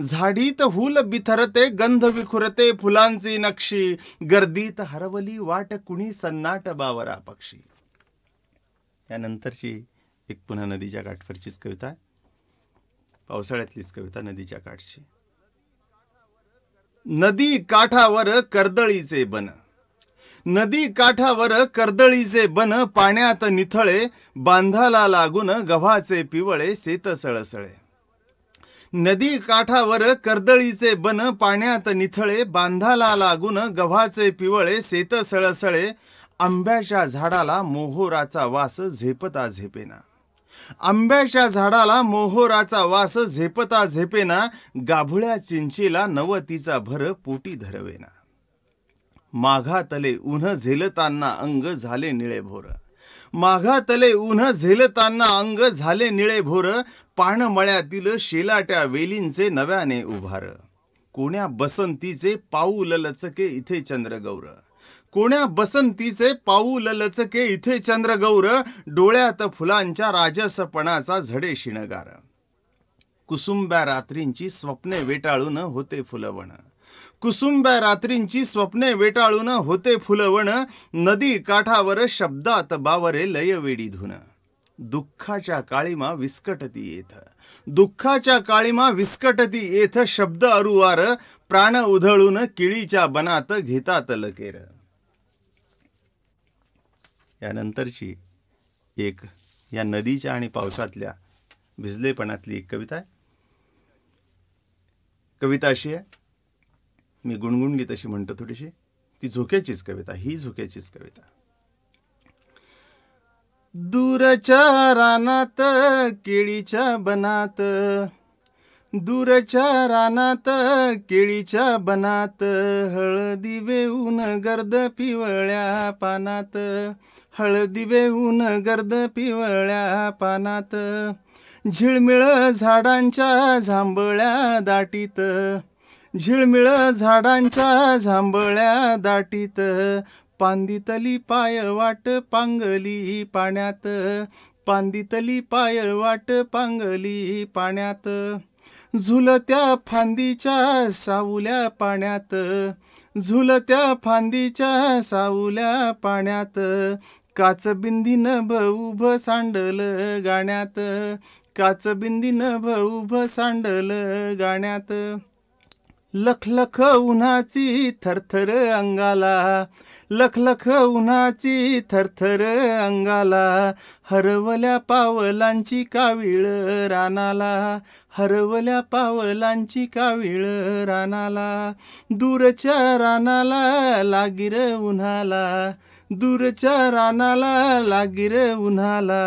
झाडीत हुल बिथरते गंध विखुरते फुलांची नक्षी गर्दीत हरवली वाट कुणी सन्नाट बावरा पक्षी त्यानंतरची एक पुन्हा नदीच्या काठवरचीच कविता पावसाळ्यातलीच कविता नदीच्या काठची नदी काठावर कर्दळीचे बन नदी काठावर कर्दळीचे बन पाण्यात निथळे बांधाला लागून गव्हाचे पिवळे शेत सळसळे नदी काठावर कर्दळीचे बन पाण्यात निथळे बांधाला लागून गव्हाचे पिवळे सेत सळसळे आंब्याच्या झाडाला मोहोराचा वास झेपता झेपेना आंब्याच्या झाडाला मोहोराचा वास झेपता झेपेना गाभुळ्या चिंचीला नवतीचा भर पोटी धरवेना माघातले उन्ह झेलताना अंग झाले निळे भोर माघातले उन्ह झेलताना अंग झाले निळे भोर पाणमळ्यातील शेलाट्या वेलींचे नव्याने उभार कोण्या बसंतीचे पाऊ ललचके इथे चंद्रगौर कोण्या बसंतीचे पाऊ ललचके इथे चंद्रगौर डोळ्यात फुलांच्या राजसपणाचा झडे शिणगार कुसुंब्या रात्रींची स्वप्ने वेटाळून होते फुलवण कुसुंब्या रात्रींची स्वप्ने वेटाळून होते फुलवण नदी काठावर शब्दात बावरे लयवेडी धुन दुःखाच्या काळीमा विस्कटती येथ दुःखाच्या काळीमा विस्कटती येथ शब्द अरुवार प्राण उधळून किळीच्या बनात घेतात लकेर यानंतरची एक या नदीच्या आणि पावसातल्या भिजलेपणातली एक कविता आहे कविता अशी आहे मी गुणगुणली तशी म्हणतो थोडीशी ती झोक्याचीच कविता ही झोक्याचीच कविता दूरच्या रानात केळीच्या बनात दूरच्या रानात केळीच्या बनात हळदी वेऊन गर्द पिवळ्या पानात हळदी वेऊन गर्द पिवळ्या पानात झिळमिळ झाडांच्या झांबळ्या दाटीत झिळमिळ झाडांच्या झांबळ्या दाटीत पांदितली पाय वाट पांगली पाण्यात पांदितली पाय वाट पांगली पाण्यात झुलत्या फांदीच्या सावल्या पाण्यात झुलत्या फांदीच्या सावल्या पाण्यात काचबिंदीनं भ उभं सांडल गाण्यात काचबिंदीनं भ उभं सांडल गाण्यात लखलख उन्हाची थरथर अंगाला लखलख उन्हाची थरथर अंगाला हरवल्या पावलांची काविळ रानाला हरवल्या पावलांची काविळ रानाला दूरच्या रानाला लागीर उन्हाला दूरच्या रानाला लागीर उन्हाला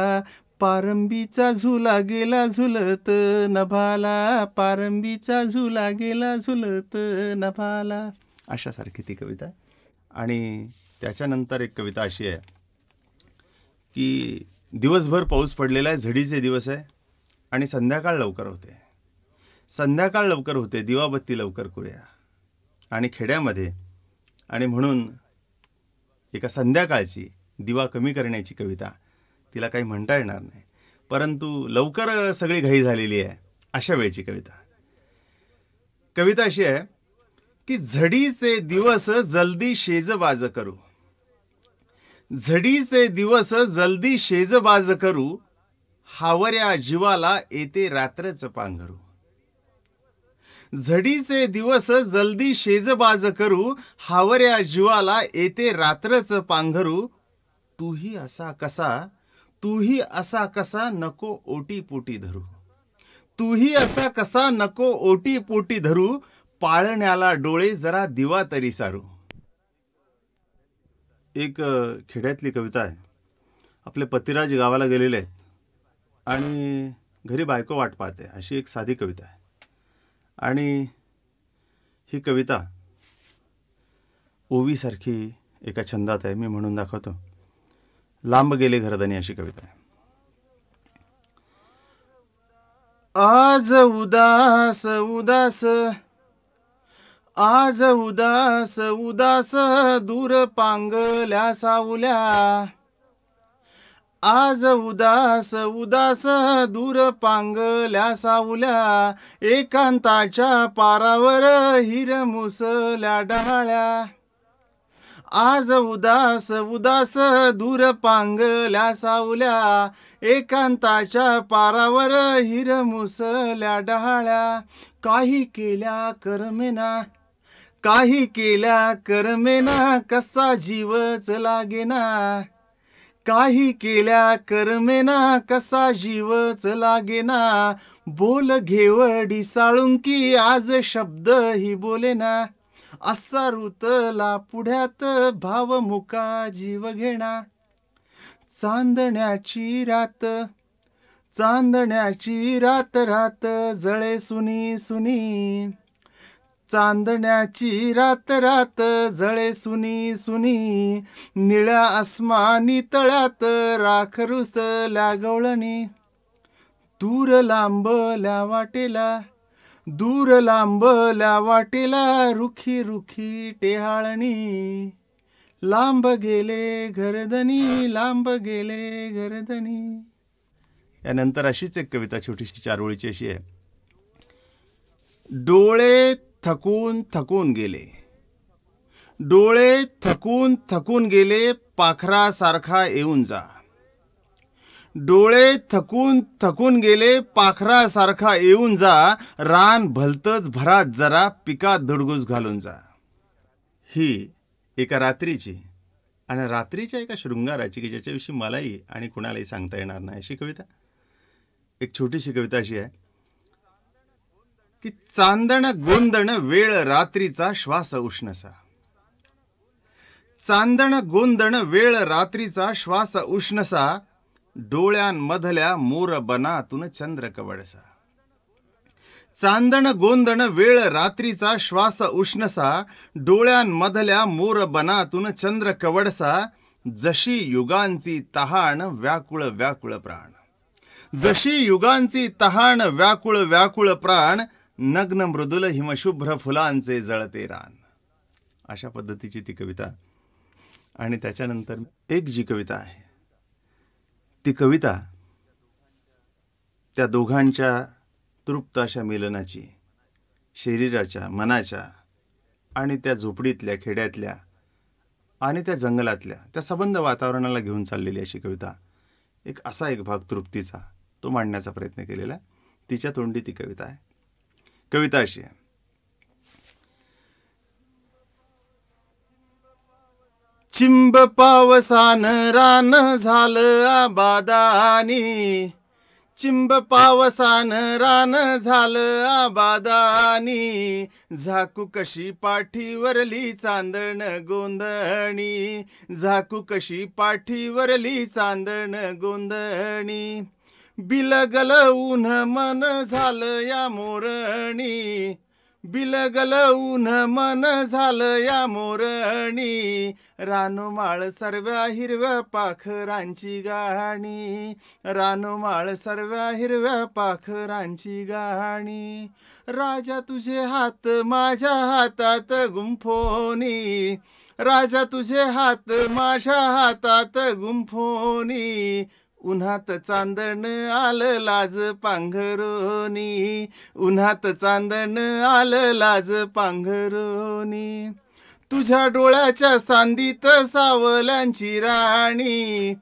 पारंबीचा झुला गेला झुलत नभाला पारंबीचा झुला गेला झुलत नभाला अशा सारखी ती कविता आणि त्याच्यानंतर एक कविता अशी आहे की दिवसभर पाऊस पडलेला आहे झडीचे दिवस आहे आणि संध्याकाळ लवकर होते संध्याकाळ लवकर होते दिवाबत्ती लवकर करूया आणि खेड्यामध्ये आणि म्हणून एका संध्याकाळची दिवा कमी करण्याची कविता तिला काही म्हणता येणार नाही परंतु लवकर सगळी घाई झालेली आहे अशा वेळची कविता कविता अशी आहे की झडीचे दिवस जल्दी शेजबाज करू झडीचे दिवस जल्दी शेजबाज करू हावऱ्या जीवाला येते रात्रच पांघरू झडीचे दिवस जल्दी शेजबाज करू हावऱ्या जीवाला येते रात्रच पांघरू तूही असा कसा तूही असा कसा नको ओटी पोटी धरू तूही असा कसा नको ओटी पोटी धरू पाळण्याला डोळे जरा दिवा तरी सारू एक खेड्यातली कविता आहे आपले पतिराज गावाला गेलेले आहेत आणि घरी बायको वाट पाहते अशी एक साधी कविता आहे आणि ही कविता ओवीसारखी एका छंदात आहे मी म्हणून दाखवतो लांब गेले घरदानी अशी कविता आहे आज उदास उदास आज उदास उदास दूर पांगल्या सावल्या आज उदास उदास दूर पांगल्या सावल्या एकांताच्या पारावर हिरमुसल्या डहाळ्या आज उदास उदास दूर पांगल्या सावल्या एकांताच्या पारावर हिर मुसल्या डहाळ्या काही केल्या करमेना काही केल्या करमेना कसा जीवच लागेना काही केल्या करमेना कसा जीवच लागेना बोल घेवडी साळुंकी आज शब्द ही बोलेना असा रुतला पुढ्यात भावमुका जीव घेणा चांदण्याची रात चांदण्याची रात रात जळे सुनी सुनी चांदण्याची रात रात जळे सुनी सुनी निळ्या आसमानी तळ्यात राख रुसल्या गवळणी दूर लांबल्या वाटेला दूर लांबल्या वाटेला रुखी रुखी टेहाळणी लांब गेले घरधनी लांब गेले घरधनी यानंतर अशीच एक कविता छोटीशी चारोळीची अशी आहे डोळे थकून थकून गेले डोळे थकून थकून गेले पाखरासारखा येऊन जा डोळे थकून थकून गेले पाखरासारखा येऊन जा रान भलतच भरात जरा पिकात धडगुस घालून जा ही एका रात्रीची आणि रात्रीच्या एका शृंगाराची की ज्याच्याविषयी मलाही आणि कुणालाही सांगता येणार नाही अशी कविता एक छोटीशी कविता अशी आहे की चांदण गोंदण वेळ रात्रीचा श्वास उष्णसा चांदण गोंदण वेळ रात्रीचा श्वास उष्णसा डोळ्यांमधल्या मोर बनातून चंद्र कवडसा चांदण गोंदण वेळ रात्रीचा श्वास उष्णसा डोळ्यांमधल्या मोर बनातून चंद्र कवडसा जशी युगांची तहाण व्याकुळ व्याकुळ प्राण जशी युगांची तहाण व्याकुळ व्याकुळ प्राण नग्न मृदुल हिमशुभ्र फुलांचे जळते रान अशा पद्धतीची ती कविता आणि त्याच्यानंतर एक जी कविता आहे ती कविता त्या दोघांच्या तृप्त अशा मिलनाची शरीराच्या मनाच्या आणि त्या झोपडीतल्या खेड्यातल्या आणि त्या जंगलातल्या त्या संबंध वातावरणाला घेऊन चाललेली अशी कविता एक असा एक भाग तृप्तीचा तो मांडण्याचा प्रयत्न केलेला तिच्या तोंडी ती कविता आहे कविता अशी आहे चिंब पावसान रान झालं आबादानी चिंब पावसान रान झालं आबादानी झाकू कशी पाठीवरली चांदण गोंधणी झाकू कशी पाठीवरली चांदण गोंधणी बिलगल ऊन मन झालं या मोरणी बिलगलवून मन झालं या मोरणी रानुमाळ सर्व्या हिरव्या पाखरांची गाणी रानुमाळ सर्व्या हिरव्या पाखरांची गाणी राजा तुझे हात माझ्या हातात गुंफोनी राजा तुझे हात माझ्या हातात गुंफोनी उन्हात चांदण आलं लाज पांघरोनी उन्हात चांदण आलं लाज पांघरोनी तुझ्या डोळ्याच्या सांदीत सावलांची राणी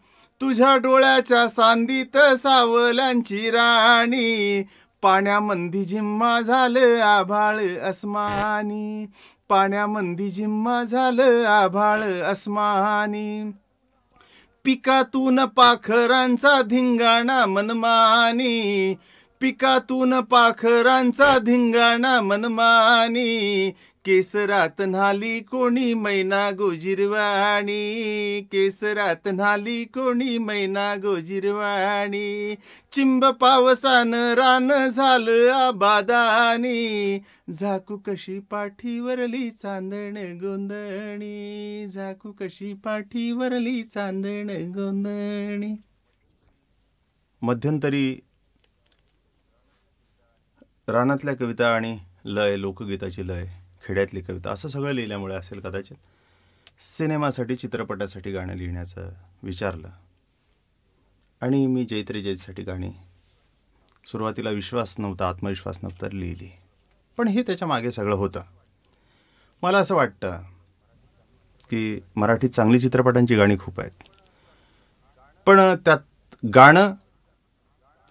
तुझ्या डोळ्याच्या सांदीत सावलांची राणी पाण्यामंदी जिम्मा झालं आभाळ अस्मानी पाण्यामंदी जिम्मा झालं आभाळ अस्मानी पिकातून पाखरांचा धिंगाणा मनमानी पिकातून पाखरांचा धिंगाणा मनमानी केसरात न्हाली कोणी मैना गोजिरवाणी केसरात न्हाली कोणी मैना गोजिरवाणी चिंब पावसान रान झाल आबादानी झाकू कशी पाठीवरली चांदण गोंदणी झाकू कशी पाठीवरली चांदण गोंदणी मध्यंतरी रानातल्या कविता आणि लय लोकगीताची लय खेड्यातली कविता असं सगळं लिहिल्यामुळे असेल कदाचित सिनेमासाठी चित्रपटासाठी गाणं लिहिण्याचं विचारलं आणि मी जैत्री जैतसाठी गाणी सुरुवातीला विश्वास नव्हता आत्मविश्वास नव्हता लिहिली पण हे त्याच्या मागे सगळं होतं मला असं वाटतं की मराठीत चांगली चित्रपटांची गाणी खूप आहेत पण त्यात गाणं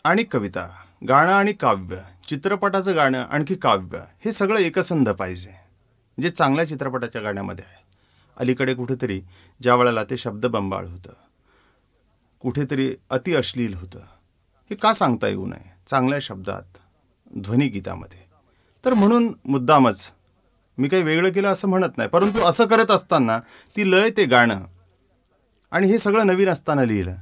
आणि कविता गाणं आणि काव्य चित्रपटाचं गाणं आणखी काव्य हे सगळं एकसंध पाहिजे जे चांगल्या चित्रपटाच्या गाण्यामध्ये आहे अलीकडे कुठेतरी ज्या वेळेला ते शब्दबंबाळ होतं कुठेतरी अति अश्लील होतं हे का सांगता येऊ नये चांगल्या शब्दात ध्वनिगीतामध्ये तर म्हणून मुद्दामच मी काही वेगळं केलं असं म्हणत नाही परंतु असं करत असताना ती लय ते गाणं आणि हे सगळं नवीन असताना लिहिलं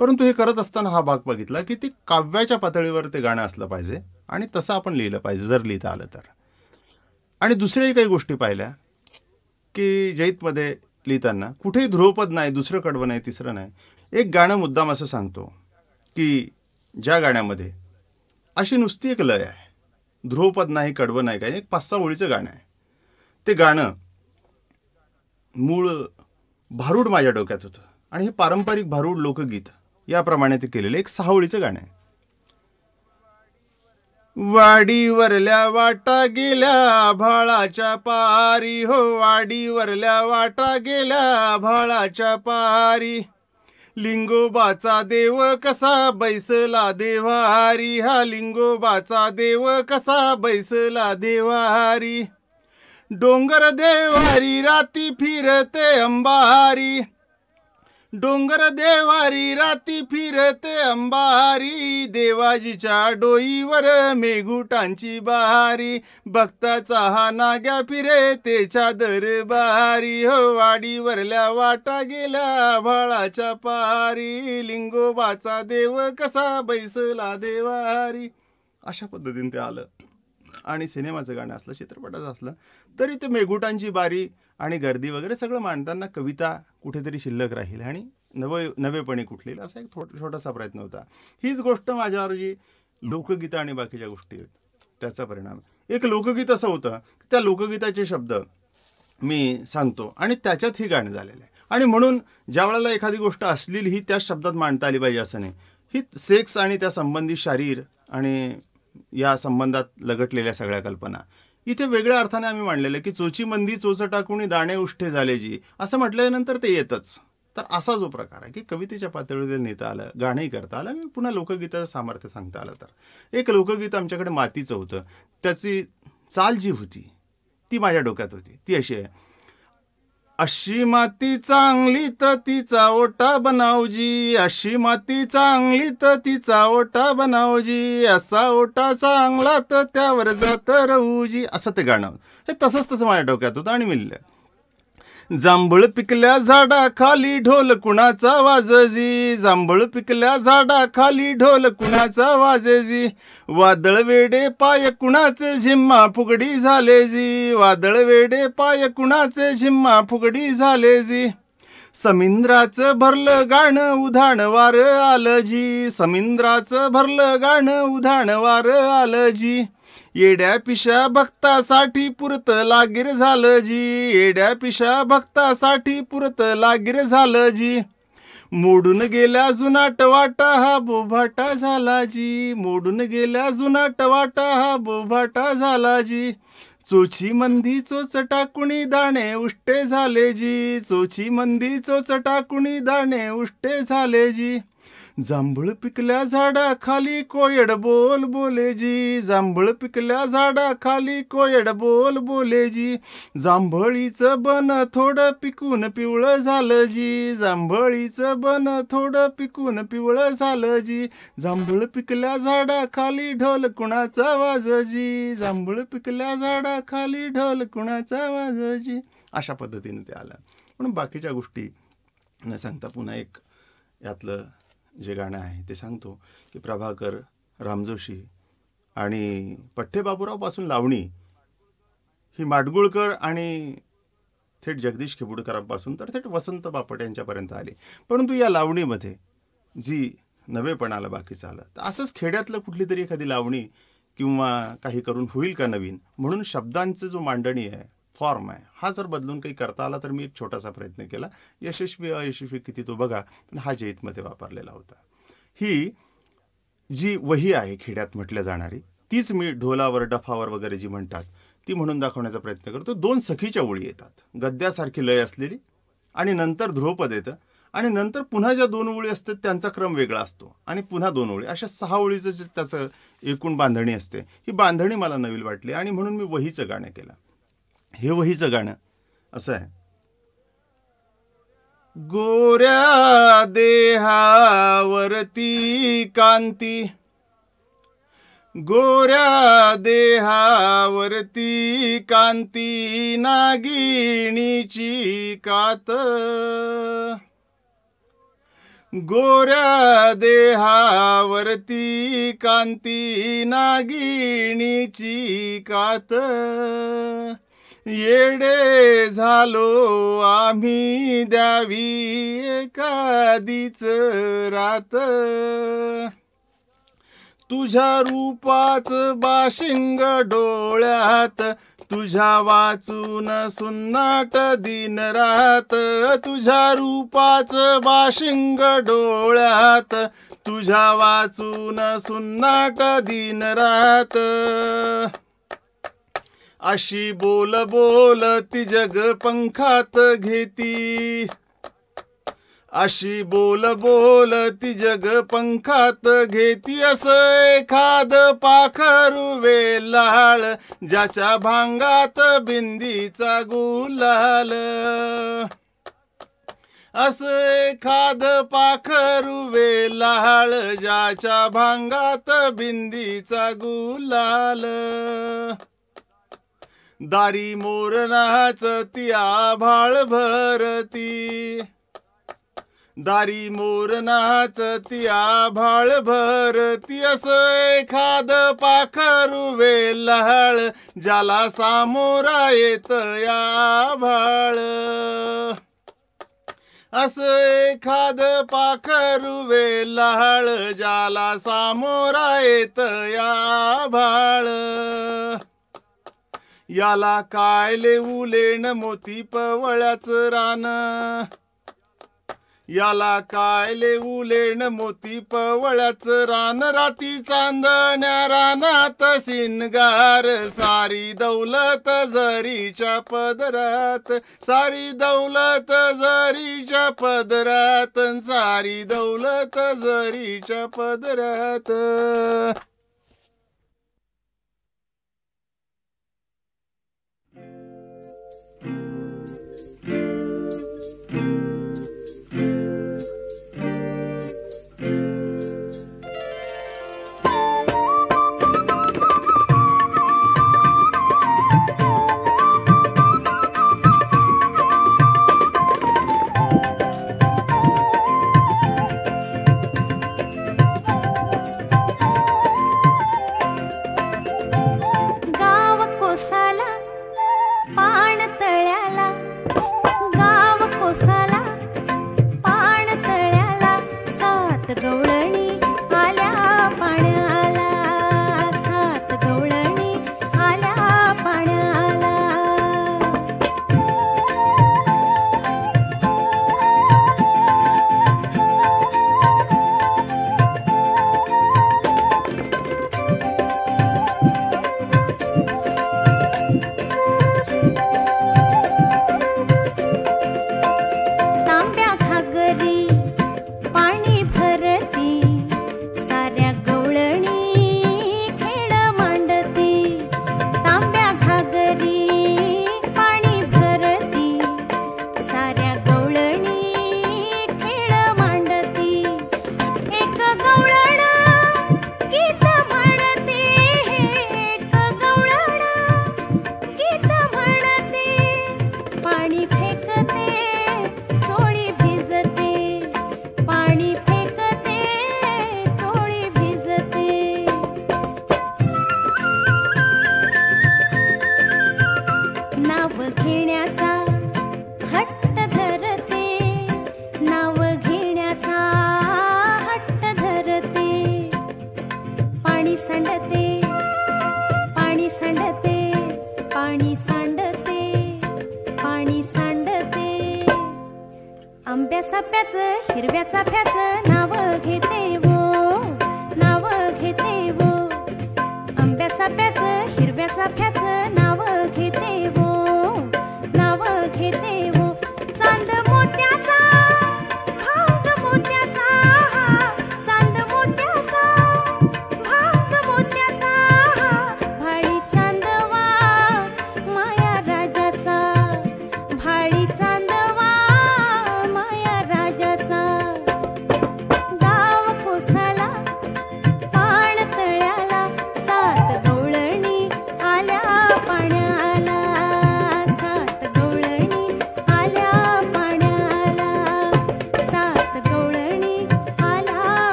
परंतु हे करत असताना हा भाग बघितला की ते काव्याच्या पातळीवर ते गाणं असलं पाहिजे आणि तसं आपण लिहिलं पाहिजे जर लिहिता आलं तर आणि दुसऱ्याही काही गोष्टी पाहिल्या की जैतमध्ये लिहिताना कुठेही ध्रुवपद नाही दुसरं कडवं नाही तिसरं नाही एक गाणं मुद्दाम असं सांगतो की ज्या गाण्यामध्ये अशी नुसती एक लय आहे ध्रुवपद नाही कडवं नाही काही एक पाच सहा ओळीचं गाणं आहे ते गाणं मूळ भारूड माझ्या डोक्यात होतं आणि हे पारंपरिक भारूड लोकगीत याप्रमाणे ते केलेलं एक सहा ओळीचं गाणं आहे वाडीवरल्या वाटा गेल्या भाळाच्या पारी हो वाडीवरल्या वाटा गेल्या भाळाच्या पारी लिंगोबाचा देव कसा बैसला देवारी हा लिंगोबाचा देव कसा बैसला देवारी डोंगर देवारी राती फिरते अंबारी डोंगर देवारी राती फिरते अंबारी देवाजीच्या डोईवर मेघुटांची बहारी भक्ताचा हा नाग्या फिरे ते दरबारी हो वाडीवरल्या वाटा गेल्या भाळाच्या पहारी लिंगोबाचा देव कसा बैसला देवारी अशा पद्धतीने ते आलं आणि सिनेमाचं गाणं असलं चित्रपटाचं असलं तरी ते मेघुटांची बारी आणि गर्दी वगैरे सगळं मांडताना कविता कुठेतरी शिल्लक राहील आणि नवे नवेपणे कुठले असा एक छोटासा प्रयत्न होता हीच गोष्ट माझ्यावर जी लोकगीतं आणि बाकीच्या गोष्टी आहेत त्याचा परिणाम एक लोकगीत असं होतं की त्या लोकगीताचे शब्द मी सांगतो आणि त्याच्यात ही गाणं झालेलं आहे आणि म्हणून ज्या वेळेला एखादी गोष्ट असलेली ही त्याच शब्दात मांडता आली पाहिजे असं नाही ही सेक्स आणि त्या संबंधी शारीर आणि या संबंधात लगटलेल्या सगळ्या कल्पना इथे वेगळ्या अर्थाने आम्ही मांडलेलं की चोची मंदी चोच टाकून दाणे उष्ठे झाले जी असं म्हटल्यानंतर ते येतच तर असा जो प्रकार आहे की कवितेच्या पातळीवर नेता आलं गाणंही करता आलं आणि पुन्हा लोकगीताचं सामर्थ्य सांगता आलं तर एक लोकगीत आमच्याकडे मातीचं होतं त्याची चाल जी होती ती माझ्या डोक्यात होती ती अशी आहे अशी माती चांगली तर तिचा ओटा बनावजी अशी माती चांगली तर तिचा ओटा बनावजी असा ओटा चांगला तर त्यावर जात राहूजी असं ते गाणं हे तसंच तसं माझ्या डोक्यात होतं आणि मिळलं जांभळ पिकल्या झाडा खाली ढोल कुणाचा वाजजी जांभळ पिकल्या झाडा खाली ढोल कुणाचा वाजजी वादळ वेडे पाय कुणाचे झिम्मा फुगडी झाले जी वादळ वेडे पाय कुणाचे झिम्मा फुगडी झाले जी समिंद्राचं भरलं गाणं उधाण वार आलं जी समिंद्राचं भरलं गाणं उधाण वार आलं जी येड्या पिशा भक्तासाठी पुरत लागीर झालं जी येड्या पिशा भक्तासाठी पुरत लागीर झालं जी मोडून गेल्या जुनाट वाटा हा बोभाटा झाला जी मोडून गेल्या जुनाट वाटा हा बोभाटा झाला जी चोची मंदी चोच टाकुणी दाणे उष्टे झाले जी चोची मंदी चोच टाकुणी दाणे उष्टे झाले जी जांभळ पिकल्या झाडा खाली कोयड बोल बोलेजी जांभळ पिकल्या झाडा खाली कोयड बोल बोलेजी जांभळीचं बन थोडं पिकून पिवळं झालं जी जांभळीचं बन थोडं पिकून पिवळं झालं जी जांभळ पिकल्या झाडा खाली ढोल कुणाचा जी जांभूळ पिकल्या झाडा खाली ढोल कुणाचा जी अशा पद्धतीने ते आला म्हणून बाकीच्या गोष्टी न सांगता पुन्हा एक यातलं जे गाणं आहे ते सांगतो की प्रभाकर रामजोशी आणि पठ्ठे बाबूरावपासून लावणी ही माडगुळकर आणि थेट जगदीश खेबुडकरांपासून तर थेट वसंत बापट यांच्यापर्यंत आली परंतु या लावणीमध्ये जी नवेपणाला बाकी आलं तर असंच खेड्यातलं कुठली तरी एखादी लावणी किंवा काही करून होईल का नवीन म्हणून शब्दांचं जो मांडणी आहे फॉर्म आहे हा जर बदलून काही करता आला तर मी एक छोटासा प्रयत्न केला यशस्वी अयशस्वी किती तो बघा पण हा जैतमध्ये वापरलेला होता ही जी वही आहे खेड्यात म्हटल्या जाणारी तीच मी ढोलावर डफावर वगैरे जी म्हणतात ती म्हणून दाखवण्याचा प्रयत्न करतो दोन सखीच्या ओळी येतात गद्यासारखी लय असलेली आणि नंतर ध्रुवपद येतं आणि नंतर पुन्हा ज्या दोन ओळी असतात त्यांचा क्रम वेगळा असतो आणि पुन्हा दोन ओळी अशा सहा ओळीचं जे त्याचं एकूण बांधणी असते ही बांधणी मला नवीन वाटली आणि म्हणून मी वहीचं गाणं केलं हे वहीचं गाणं असं आहे गोऱ्या देहावरती कांती गोऱ्या देहावरती कांती नागिणीची कात गोऱ्या देहावरती कांती नागिणीची कात येडे झालो आम्ही द्यावी एखादीच रात तुझ्या रूपाच बाशिंग डोळ्यात तुझ्या वाचून सुन्नाट दिन रात तुझ्या रूपाच बाशिंग डोळ्यात तुझ्या वाचून सुन्नाट दिन रात अशी बोल बोल ती जग पंखात घेती अशी बोल बोल ती जग पंखात घेती असं एखाद पाखरू वेलाळ ज्याच्या भांगात बिंदीचा गुलाल असं एखाद पाखरू वेलाळ ज्याच्या भांगात बिंदीचा गुलाल दारी मोर तिया भाळ भरती दारी मोर तिया भाळ भरती असय एखाद पाखरू लहळ ज्याला सामोरा येत या भाळ असय एखाद पाखरू लहळ ज्याला सामोरा येत या भाळ याला काय लेऊ लेण मोती पवळ्याच रान याला काय लेऊ लेण मोती पवळ्याच रान राती चांदण्या रानात सिनगार सारी दौलत झरीच्या पदरात सारी दौलत झरीच्या पदरात सारी दौलत झरीच्या पदरात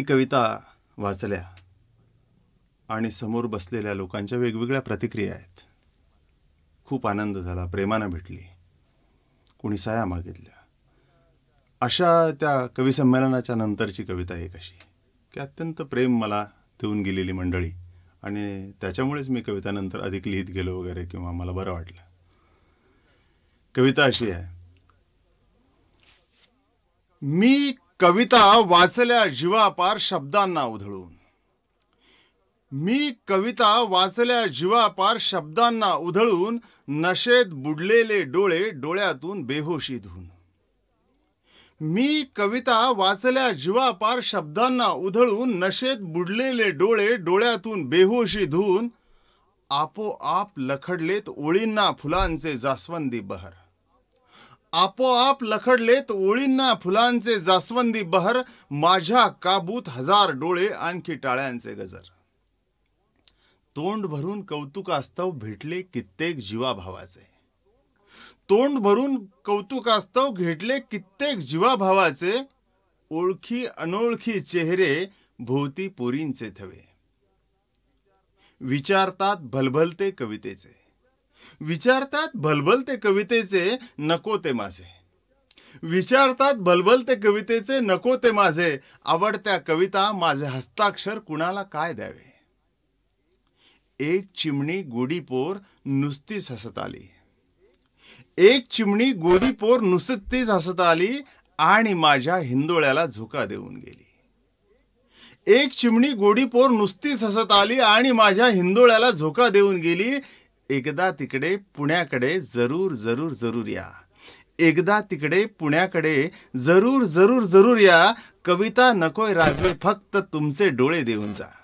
मी कविता वाचल्या आणि समोर बसलेल्या लोकांच्या वेगवेगळ्या प्रतिक्रिया आहेत खूप आनंद झाला प्रेमानं भेटली कोणी साया मागितल्या अशा त्या कविसंमेलनाच्या नंतरची कविता एक अशी की अत्यंत प्रेम मला देऊन गेलेली मंडळी आणि त्याच्यामुळेच मी कवितानंतर अधिक लिहित गेलो वगैरे किंवा मला बरं वाटलं कविता अशी आहे मी कविता वाचल्या जीवापार शब्दांना उधळून मी कविता वाचल्या जीवापार शब्दांना उधळून नशेत बुडलेले डोळे डोळ्यातून बेहोशी धून मी कविता वाचल्या जीवापार शब्दांना उधळून नशेत बुडलेले डोळे डोळ्यातून बेहोशी धुऊन आपोआप लखडलेत ओळींना फुलांचे जास्वंदी बहर आपोआप लखडलेत ओळींना फुलांचे जास्वंदी बहर माझ्या काबूत हजार डोळे आणखी टाळ्यांचे गजर तोंड भरून कौतुकास्तव भेटले कित्येक जीवाभावाचे तोंड भरून कौतुकास्तव घेटले कित्येक जीवाभावाचे ओळखी अनोळखी चेहरे भोवती पोरींचे थवे विचारतात भलभलते कवितेचे विचारतात भलबल ते कवितेचे नको ते माझे विचारतात भलबल ते कवितेचे नको ते माझे आवडत्या कविता माझे हस्ताक्षर कुणाला काय द्यावे एक चिमणी गोडी पोर नुसतीच हसत आली एक चिमणी गोडी पोर नुसतीच हसत आली आणि माझ्या हिंदोळ्याला झोका देऊन गेली एक चिमणी गोडी पोर नुसतीच हसत आली आणि माझ्या हिंदोळ्याला झोका देऊन गेली एकदा तिकडे पुण्याकडे जरूर जरूर जरूर या एकदा तिकडे पुण्याकडे जरूर जरूर जरूर या कविता नकोय रागवे फक्त तुमचे डोळे देऊन जा